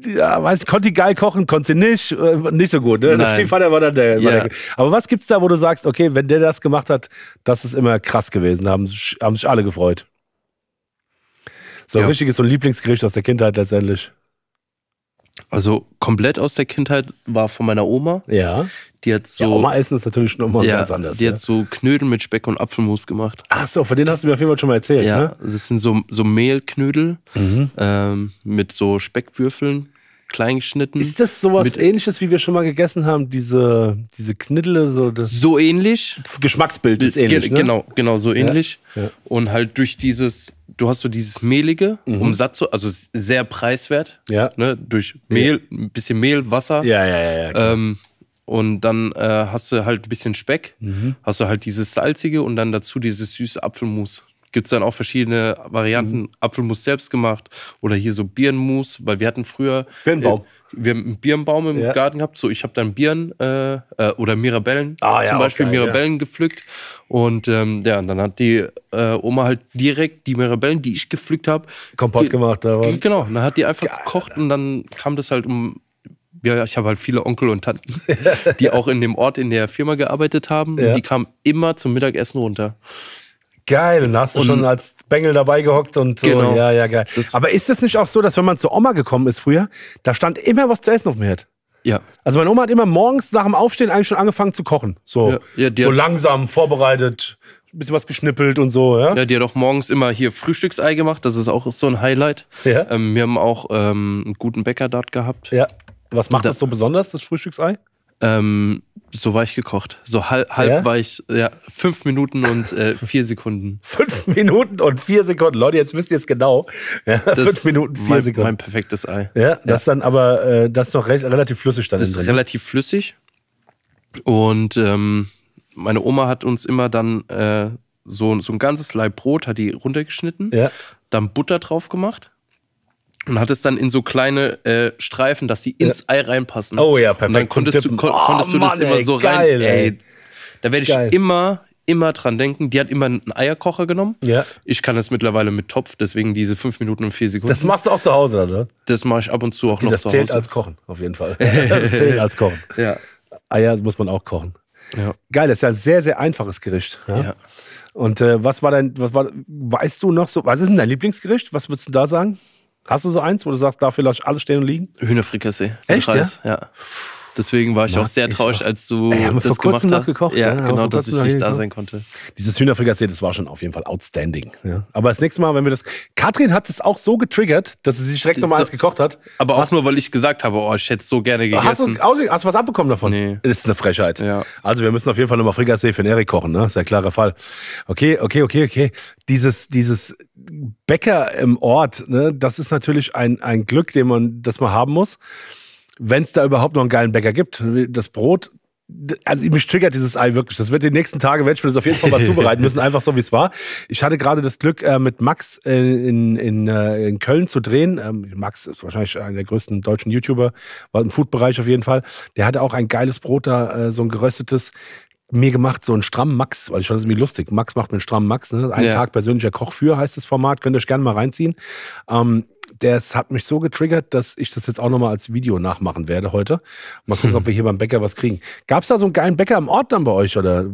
ja, weiß, konnte die geil kochen, konnte sie nicht, äh, nicht so gut. Ne? Stiefvater war dann der, ja. der, Aber was gibt's da, wo du sagst, okay, wenn der das gemacht hat, das ist immer krass gewesen, haben, haben sich alle gefreut. So ja. richtig ist so ein Lieblingsgericht aus der Kindheit letztendlich. Also komplett aus der Kindheit war von meiner Oma. Ja. Die hat so. Ja, Oma essen ist natürlich schon immer ja, ganz anders. Die ja. hat so Knödel mit Speck und Apfelmus gemacht. Ach so, von denen hast du mir auf jeden Fall schon mal erzählt. Ja, ne? das also sind so, so Mehlknödel mhm. ähm, mit so Speckwürfeln klein Ist das sowas ähnliches, wie wir schon mal gegessen haben? Diese, diese Kniddle? So, so ähnlich. Das Geschmacksbild ist ähnlich. Ge ne? Genau, genau, so ähnlich. Ja, ja. Und halt durch dieses, du hast so dieses Mehlige, mhm. um satt zu, also sehr preiswert. Ja. Ne? Durch Mehl, ja. ein bisschen Mehl, Wasser. Ja, ja, ja. ja ähm, und dann äh, hast du halt ein bisschen Speck, mhm. hast du halt dieses salzige und dann dazu dieses süße Apfelmus gibt es dann auch verschiedene Varianten. Mhm. Apfelmus selbst gemacht oder hier so Birnenmus, weil wir hatten früher. Birnenbaum. Äh, wir haben einen Birnenbaum im ja. Garten gehabt. So, ich habe dann Birnen äh, äh, oder Mirabellen ah, ja, zum Beispiel okay, Mirabellen ja. gepflückt. Und ähm, ja, und dann hat die äh, Oma halt direkt die Mirabellen, die ich gepflückt habe. Kompott gemacht, aber. Genau, und dann hat die einfach Geil, gekocht Alter. und dann kam das halt um. Ja, ich habe halt viele Onkel und Tanten, die auch in dem Ort in der Firma gearbeitet haben. Und die kamen immer zum Mittagessen runter. Geil, und hast du und schon als Bengel dabei gehockt und so. Genau. Ja, ja, geil. Das Aber ist das nicht auch so, dass wenn man zu Oma gekommen ist früher, da stand immer was zu essen auf dem Herd? Ja. Also meine Oma hat immer morgens nach dem Aufstehen eigentlich schon angefangen zu kochen. So, ja, ja, so langsam vorbereitet, ein bisschen was geschnippelt und so. Ja? ja, die hat auch morgens immer hier Frühstücksei gemacht. Das ist auch so ein Highlight. Ja. Ähm, wir haben auch ähm, einen guten Bäcker dort gehabt. Ja. Was macht da das so besonders, das Frühstücksei? Ähm, so weich gekocht. So halb, halb ja? weich, ja, fünf Minuten und äh, vier Sekunden. fünf Minuten und vier Sekunden. Leute, jetzt wisst ihr es genau. Ja, fünf Minuten, vier mein, Sekunden. Mein perfektes Ei. Ja, ja. das dann aber, äh, das noch re relativ flüssig dann. Das ist drin. relativ flüssig. Und ähm, meine Oma hat uns immer dann äh, so, so ein ganzes Leib Brot, hat die runtergeschnitten, ja. dann Butter drauf gemacht und hat es dann in so kleine äh, Streifen, dass sie ins ja. Ei reinpassen. Oh ja, perfekt. Und dann konntest du, kon oh, konntest Mann, das ey, immer so geil, rein. Ey. ey. Da werde ich geil. immer, immer dran denken. Die hat immer einen Eierkocher genommen. Ja. Ich kann das mittlerweile mit Topf, deswegen diese fünf Minuten und vier Sekunden. Das machst du auch zu Hause, oder? Das mache ich ab und zu auch Die, noch zu Hause. Das zählt als Kochen, auf jeden Fall. das zählt als Kochen. Ja. Eier muss man auch kochen. Ja. Geil, das ist ja ein sehr, sehr einfaches Gericht. Ja. ja. Und äh, was war dein, was war, weißt du noch so, was ist denn dein Lieblingsgericht? Was würdest du da sagen? Hast du so eins, wo du sagst, dafür lasse ich alles stehen und liegen? Hühnerfrikassee. Echt? Ja? ja. Deswegen war ich Mag auch sehr ich traurig, auch. als du Ey, das vor gemacht hast. Gekocht, ja, ja genau, dass ich nicht da sein konnte. Dieses Hühnerfrikassee, das war schon auf jeden Fall outstanding. Ja. Aber das nächste Mal, wenn wir das. Katrin hat es auch so getriggert, dass sie sich direkt nochmal eins gekocht hat. Aber was? auch nur, weil ich gesagt habe, oh, ich hätte es so gerne gegessen. Hast du, hast du was abbekommen davon? Nee. Das ist eine Frechheit. Ja. Also, wir müssen auf jeden Fall nochmal Frikassee für den Erik kochen, ne? Das ist ja klarer Fall. Okay, okay, okay, okay. Dieses, dieses Bäcker im Ort, ne? das ist natürlich ein, ein Glück, den man, das man haben muss wenn es da überhaupt noch einen geilen Bäcker gibt. Das Brot, also mich triggert dieses Ei wirklich. Das wird die nächsten Tage, wenn ich mir das auf jeden Fall mal zubereiten müssen, einfach so wie es war. Ich hatte gerade das Glück, äh, mit Max äh, in, in, äh, in Köln zu drehen. Ähm, Max ist wahrscheinlich einer der größten deutschen YouTuber, war im Food-Bereich auf jeden Fall. Der hatte auch ein geiles Brot da, äh, so ein geröstetes mir gemacht, so ein Stramm Max, weil ich fand das irgendwie lustig. Max macht mir einen Stramm Max, ne? Ein ja. Tag persönlicher Koch für heißt das Format, könnt ihr euch gerne mal reinziehen. Ähm, das hat mich so getriggert, dass ich das jetzt auch nochmal als Video nachmachen werde heute. Mal gucken, ob wir hier beim Bäcker was kriegen. Gab es da so einen geilen Bäcker im Ort dann bei euch oder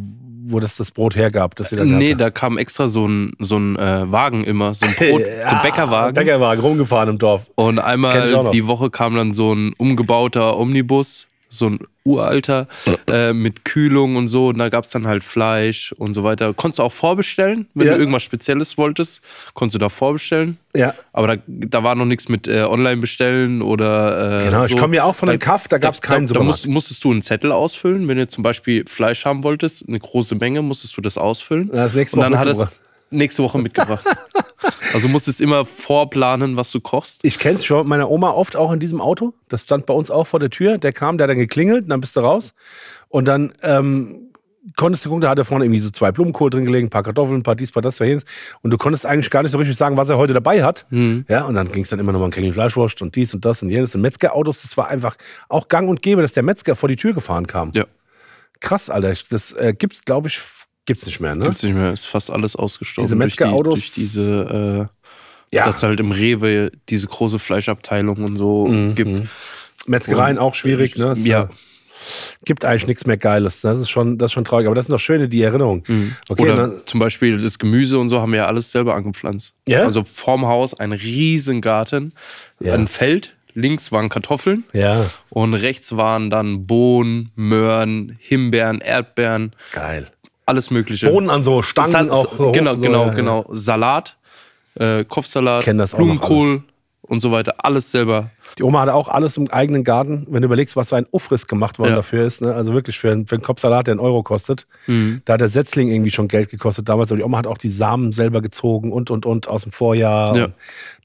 wo das das Brot hergab? Das ihr da nee, da kam extra so ein, so ein äh, Wagen immer, so ein Brot, ja, so ein Bäckerwagen. Bäckerwagen, rumgefahren im Dorf. Und einmal die Woche kam dann so ein umgebauter Omnibus so ein uralter äh, mit Kühlung und so. Und da gab es dann halt Fleisch und so weiter. Konntest du auch vorbestellen, wenn ja. du irgendwas Spezielles wolltest, konntest du da vorbestellen. Ja. Aber da, da war noch nichts mit äh, Online bestellen oder. Äh, genau, so. ich komme ja auch von einem Kaff, da gab es keinen da, da musst, musstest du einen Zettel ausfüllen, wenn du zum Beispiel Fleisch haben wolltest, eine große Menge, musstest du das ausfüllen. Das nächste und dann hat es nächste Woche mitgebracht. Also musstest immer vorplanen, was du kochst. Ich kenne es schon, mit meiner Oma oft auch in diesem Auto. Das stand bei uns auch vor der Tür. Der kam, der hat dann geklingelt, dann bist du raus. Und dann ähm, konntest du gucken, da hat er vorne irgendwie so zwei Blumenkohl drin gelegen, ein paar Kartoffeln, ein paar dies, ein paar das, ein paar jenes. Und du konntest eigentlich gar nicht so richtig sagen, was er heute dabei hat. Mhm. Ja, und dann ging es dann immer nochmal ein Kringel Fleischwurst und dies und das und jenes. Und Metzgerautos, das war einfach auch gang und gäbe, dass der Metzger vor die Tür gefahren kam. Ja. Krass, Alter. Das äh, es, glaube ich, Gibt's nicht mehr, ne? Gibt's nicht mehr. Ist fast alles ausgestorben. Diese Metzgerautos. Durch, die, durch diese, äh, ja. dass halt im Rewe diese große Fleischabteilung und so mhm. gibt. Metzgereien und, auch schwierig, ne? ja. Gibt eigentlich nichts mehr Geiles. Ne? Das ist schon, das ist schon traurig. Aber das sind doch schöne, die Erinnerungen. Mhm. Okay, Oder dann, zum Beispiel das Gemüse und so haben wir ja alles selber angepflanzt. Ja? Also vorm Haus ein riesen Garten, ein Feld, links waren Kartoffeln ja. und rechts waren dann Bohnen, Möhren, Himbeeren, Erdbeeren. Geil alles Mögliche. Bohnen an so Stangen Sal auch. Hoch, genau, so, genau, ja, genau. Salat, äh, Kopfsalat, Blumenkohl und so weiter. Alles selber die Oma hatte auch alles im eigenen Garten. Wenn du überlegst, was für ein Uffriss gemacht worden ja. dafür ist, ne? also wirklich für, einen, für einen Kopfsalat, der einen Euro kostet, mhm. da hat der Setzling irgendwie schon Geld gekostet damals. Aber die Oma hat auch die Samen selber gezogen und, und, und aus dem Vorjahr. Ja.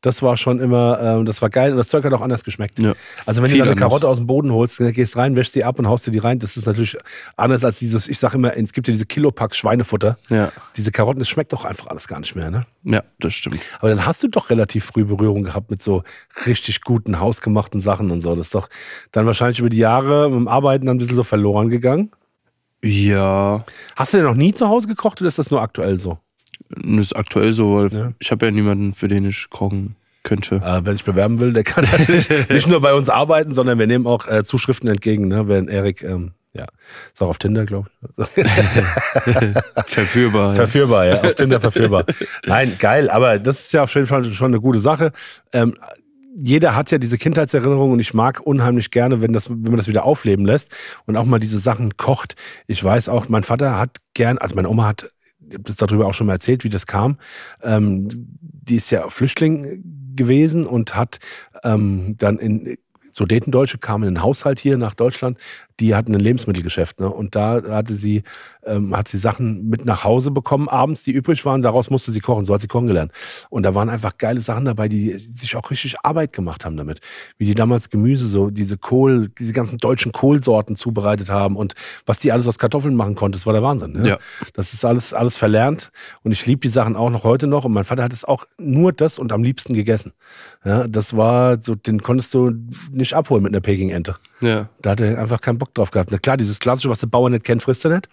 Das war schon immer, ähm, das war geil und das Zeug hat auch anders geschmeckt. Ja. Also wenn Viel du dann eine anders. Karotte aus dem Boden holst, ne, gehst rein, wäschst sie ab und haust dir die rein. Das ist natürlich anders als dieses, ich sag immer, es gibt ja diese Kilopacks Schweinefutter. Ja. Diese Karotten, das schmeckt doch einfach alles gar nicht mehr. Ne? Ja, das stimmt. Aber dann hast du doch relativ früh Berührung gehabt mit so richtig guten Haus hausgemachten Sachen und so. Das ist doch dann wahrscheinlich über die Jahre mit dem Arbeiten ein bisschen so verloren gegangen. Ja. Hast du denn noch nie zu Hause gekocht oder ist das nur aktuell so? Das ist aktuell so, weil ja. ich habe ja niemanden, für den ich kochen könnte. Äh, wer sich bewerben will, der kann natürlich nicht nur bei uns arbeiten, sondern wir nehmen auch äh, Zuschriften entgegen, ne? wenn Erik, ähm, ja, ist auch auf Tinder, glaube ich. verführbar. Verführbar, ja. ja, auf Tinder verführbar. Nein, geil, aber das ist ja auf jeden Fall schon eine gute Sache. Ähm, jeder hat ja diese Kindheitserinnerung und ich mag unheimlich gerne, wenn, das, wenn man das wieder aufleben lässt und auch mal diese Sachen kocht. Ich weiß auch, mein Vater hat gern, also meine Oma hat das darüber auch schon mal erzählt, wie das kam. Ähm, die ist ja Flüchtling gewesen und hat ähm, dann in Sudetendeutsche kamen in den Haushalt hier nach Deutschland, die hatten ein Lebensmittelgeschäft. Ne? Und da hatte sie, ähm, hat sie Sachen mit nach Hause bekommen, abends, die übrig waren. Daraus musste sie kochen. So hat sie kochen gelernt. Und da waren einfach geile Sachen dabei, die sich auch richtig Arbeit gemacht haben damit. Wie die damals Gemüse, so diese Kohl, diese ganzen deutschen Kohlsorten zubereitet haben und was die alles aus Kartoffeln machen konnte, das war der Wahnsinn. Ne? Ja. Das ist alles, alles verlernt. Und ich liebe die Sachen auch noch heute noch. Und mein Vater hat es auch nur das und am liebsten gegessen. Ja, das war so, den konntest du nicht abholen mit einer Peking-Ente. Ja. Da hat er einfach keinen Bock drauf gehabt. Na klar, dieses klassische, was der Bauer nicht kennt, frisst er nicht.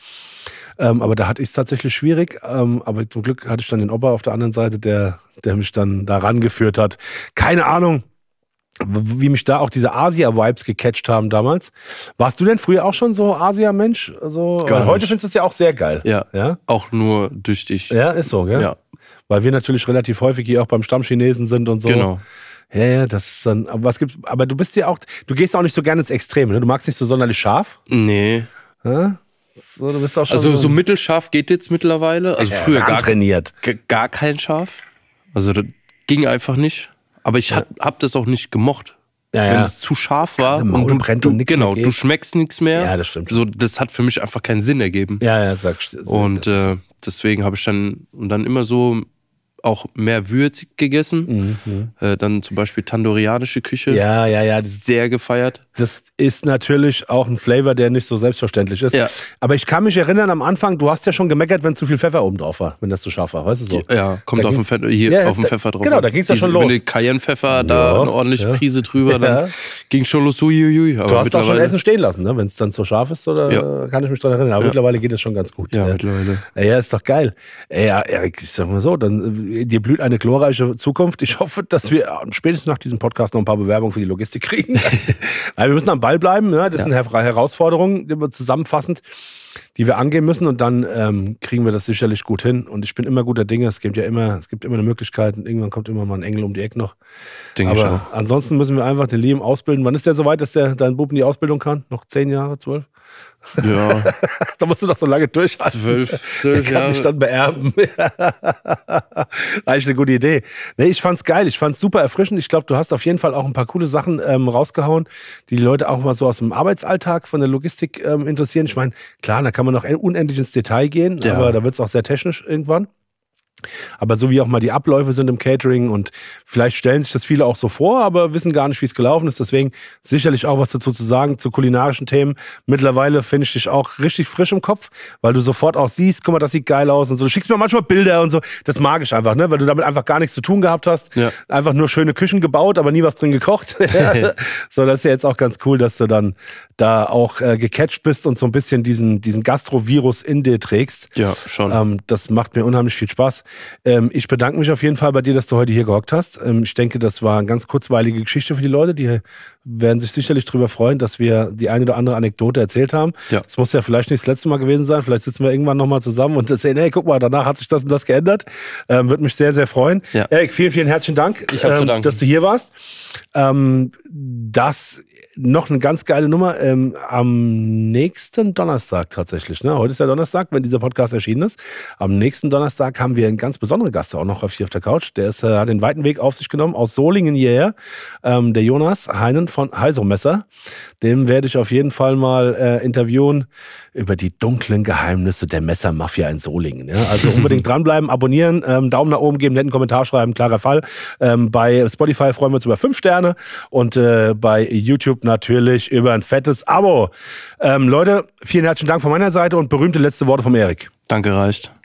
Ähm, aber da hatte ich es tatsächlich schwierig. Ähm, aber zum Glück hatte ich dann den Opa auf der anderen Seite, der, der mich dann da rangeführt hat. Keine Ahnung, wie mich da auch diese Asia-Vibes gecatcht haben damals. Warst du denn früher auch schon so Asia-Mensch? Also, heute findest du es ja auch sehr geil. Ja, ja. Auch nur durch dich. Ja, ist so, gell? Ja. Weil wir natürlich relativ häufig hier auch beim Stammchinesen sind und so. Genau. Ja, ja, das ist dann. Aber was gibt's? Aber du bist ja auch. Du gehst auch nicht so gerne ins Extreme. Ne? Du magst nicht so sonderlich scharf. Nee. Hä? So, du bist auch schon also so, so mittelscharf geht jetzt mittlerweile. Also ja, früher gar trainiert. Gar kein Schaf. Also das ging einfach nicht. Aber ich ja. hab, hab das auch nicht gemocht. Ja, Wenn es zu scharf war und du, brennt und du, genau, du schmeckst nichts mehr. Ja, das stimmt. So, das hat für mich einfach keinen Sinn ergeben. Ja, ja, sagst du. Und äh, deswegen habe ich dann und dann immer so auch mehr würzig gegessen. Mhm, mhm. Äh, dann zum Beispiel tandorianische Küche. Ja, ja, ja. Sehr gefeiert das ist natürlich auch ein Flavor, der nicht so selbstverständlich ist. Ja. Aber ich kann mich erinnern, am Anfang, du hast ja schon gemeckert, wenn zu viel Pfeffer oben drauf war, wenn das zu scharf war, weißt du so? Ja, kommt da auf, den Pfeffer, hier ja, auf den Pfeffer drauf. Genau, ne? da ging es ja schon los. Wenn Cayenne-Pfeffer, da eine ordentliche ja. Prise drüber, dann ging schon los, uiuiui. Aber du hast auch schon Essen stehen lassen, ne? wenn es dann zu scharf ist, oder kann ich mich dran erinnern. Aber mittlerweile geht es schon ganz gut. Ja, mittlerweile. Ja, ist doch geil. Ja, Erik, ich sag mal so, dann, äh, dir blüht eine glorreiche Zukunft. Ich hoffe, dass wir äh, spätestens nach diesem Podcast noch ein paar Bewerbungen für die Logistik kriegen. Ja, wir müssen am Ball bleiben. Ne? Das ja. ist eine Herausforderung, die zusammenfassend, die wir angehen müssen. Und dann ähm, kriegen wir das sicherlich gut hin. Und ich bin immer guter Dinge. Es gibt ja immer, es gibt immer eine Möglichkeit. Und irgendwann kommt immer mal ein Engel um die Ecke noch. Ding Aber ansonsten müssen wir einfach den Liam ausbilden. Wann ist der so weit, dass der dein Buben die Ausbildung kann? Noch zehn Jahre, zwölf? Ja. da musst du noch so lange durchhalten. Zwölf, zwölf Jahre. Kann dich dann beerben. Eigentlich eine gute Idee. Nee, ich fand's geil. Ich fand's super erfrischend. Ich glaube, du hast auf jeden Fall auch ein paar coole Sachen ähm, rausgehauen, die die Leute auch mal so aus dem Arbeitsalltag von der Logistik ähm, interessieren. Ich meine, klar, da kann man noch unendlich ins Detail gehen, ja. aber da wird's auch sehr technisch irgendwann. Aber so wie auch mal die Abläufe sind im Catering und vielleicht stellen sich das viele auch so vor, aber wissen gar nicht, wie es gelaufen ist. Deswegen sicherlich auch was dazu zu sagen zu kulinarischen Themen. Mittlerweile finde ich dich auch richtig frisch im Kopf, weil du sofort auch siehst, guck mal, das sieht geil aus und so. Du schickst mir manchmal Bilder und so. Das mag ich einfach, ne? weil du damit einfach gar nichts zu tun gehabt hast. Ja. Einfach nur schöne Küchen gebaut, aber nie was drin gekocht. so, das ist ja jetzt auch ganz cool, dass du dann da auch äh, gecatcht bist und so ein bisschen diesen, diesen Gastrovirus in dir trägst. Ja, schon. Ähm, das macht mir unheimlich viel Spaß. Ähm, ich bedanke mich auf jeden Fall bei dir, dass du heute hier gehockt hast. Ähm, ich denke, das war eine ganz kurzweilige Geschichte für die Leute. Die werden sich sicherlich darüber freuen, dass wir die eine oder andere Anekdote erzählt haben. Es ja. muss ja vielleicht nicht das letzte Mal gewesen sein. Vielleicht sitzen wir irgendwann nochmal zusammen und sehen, hey, guck mal, danach hat sich das und das geändert. Ähm, Würde mich sehr, sehr freuen. Ja. Erik, vielen, vielen herzlichen Dank, ich ähm, dass du hier warst. Ähm, das noch eine ganz geile Nummer. Ähm, am nächsten Donnerstag tatsächlich. Ne? Heute ist ja Donnerstag, wenn dieser Podcast erschienen ist. Am nächsten Donnerstag haben wir einen ganz besonderen Gast auch noch auf hier auf der Couch. Der ist, äh, hat den weiten Weg auf sich genommen aus Solingen hierher. Ähm, der Jonas Heinen von Heisomesser. Dem werde ich auf jeden Fall mal äh, interviewen über die dunklen Geheimnisse der Messermafia in Solingen. Ja? Also unbedingt dranbleiben, abonnieren, ähm, Daumen nach oben geben, netten Kommentar schreiben, klarer Fall. Ähm, bei Spotify freuen wir uns über fünf Sterne und äh, bei YouTube natürlich über ein fettes Abo. Ähm, Leute, vielen herzlichen Dank von meiner Seite und berühmte letzte Worte vom Erik. Danke, reicht.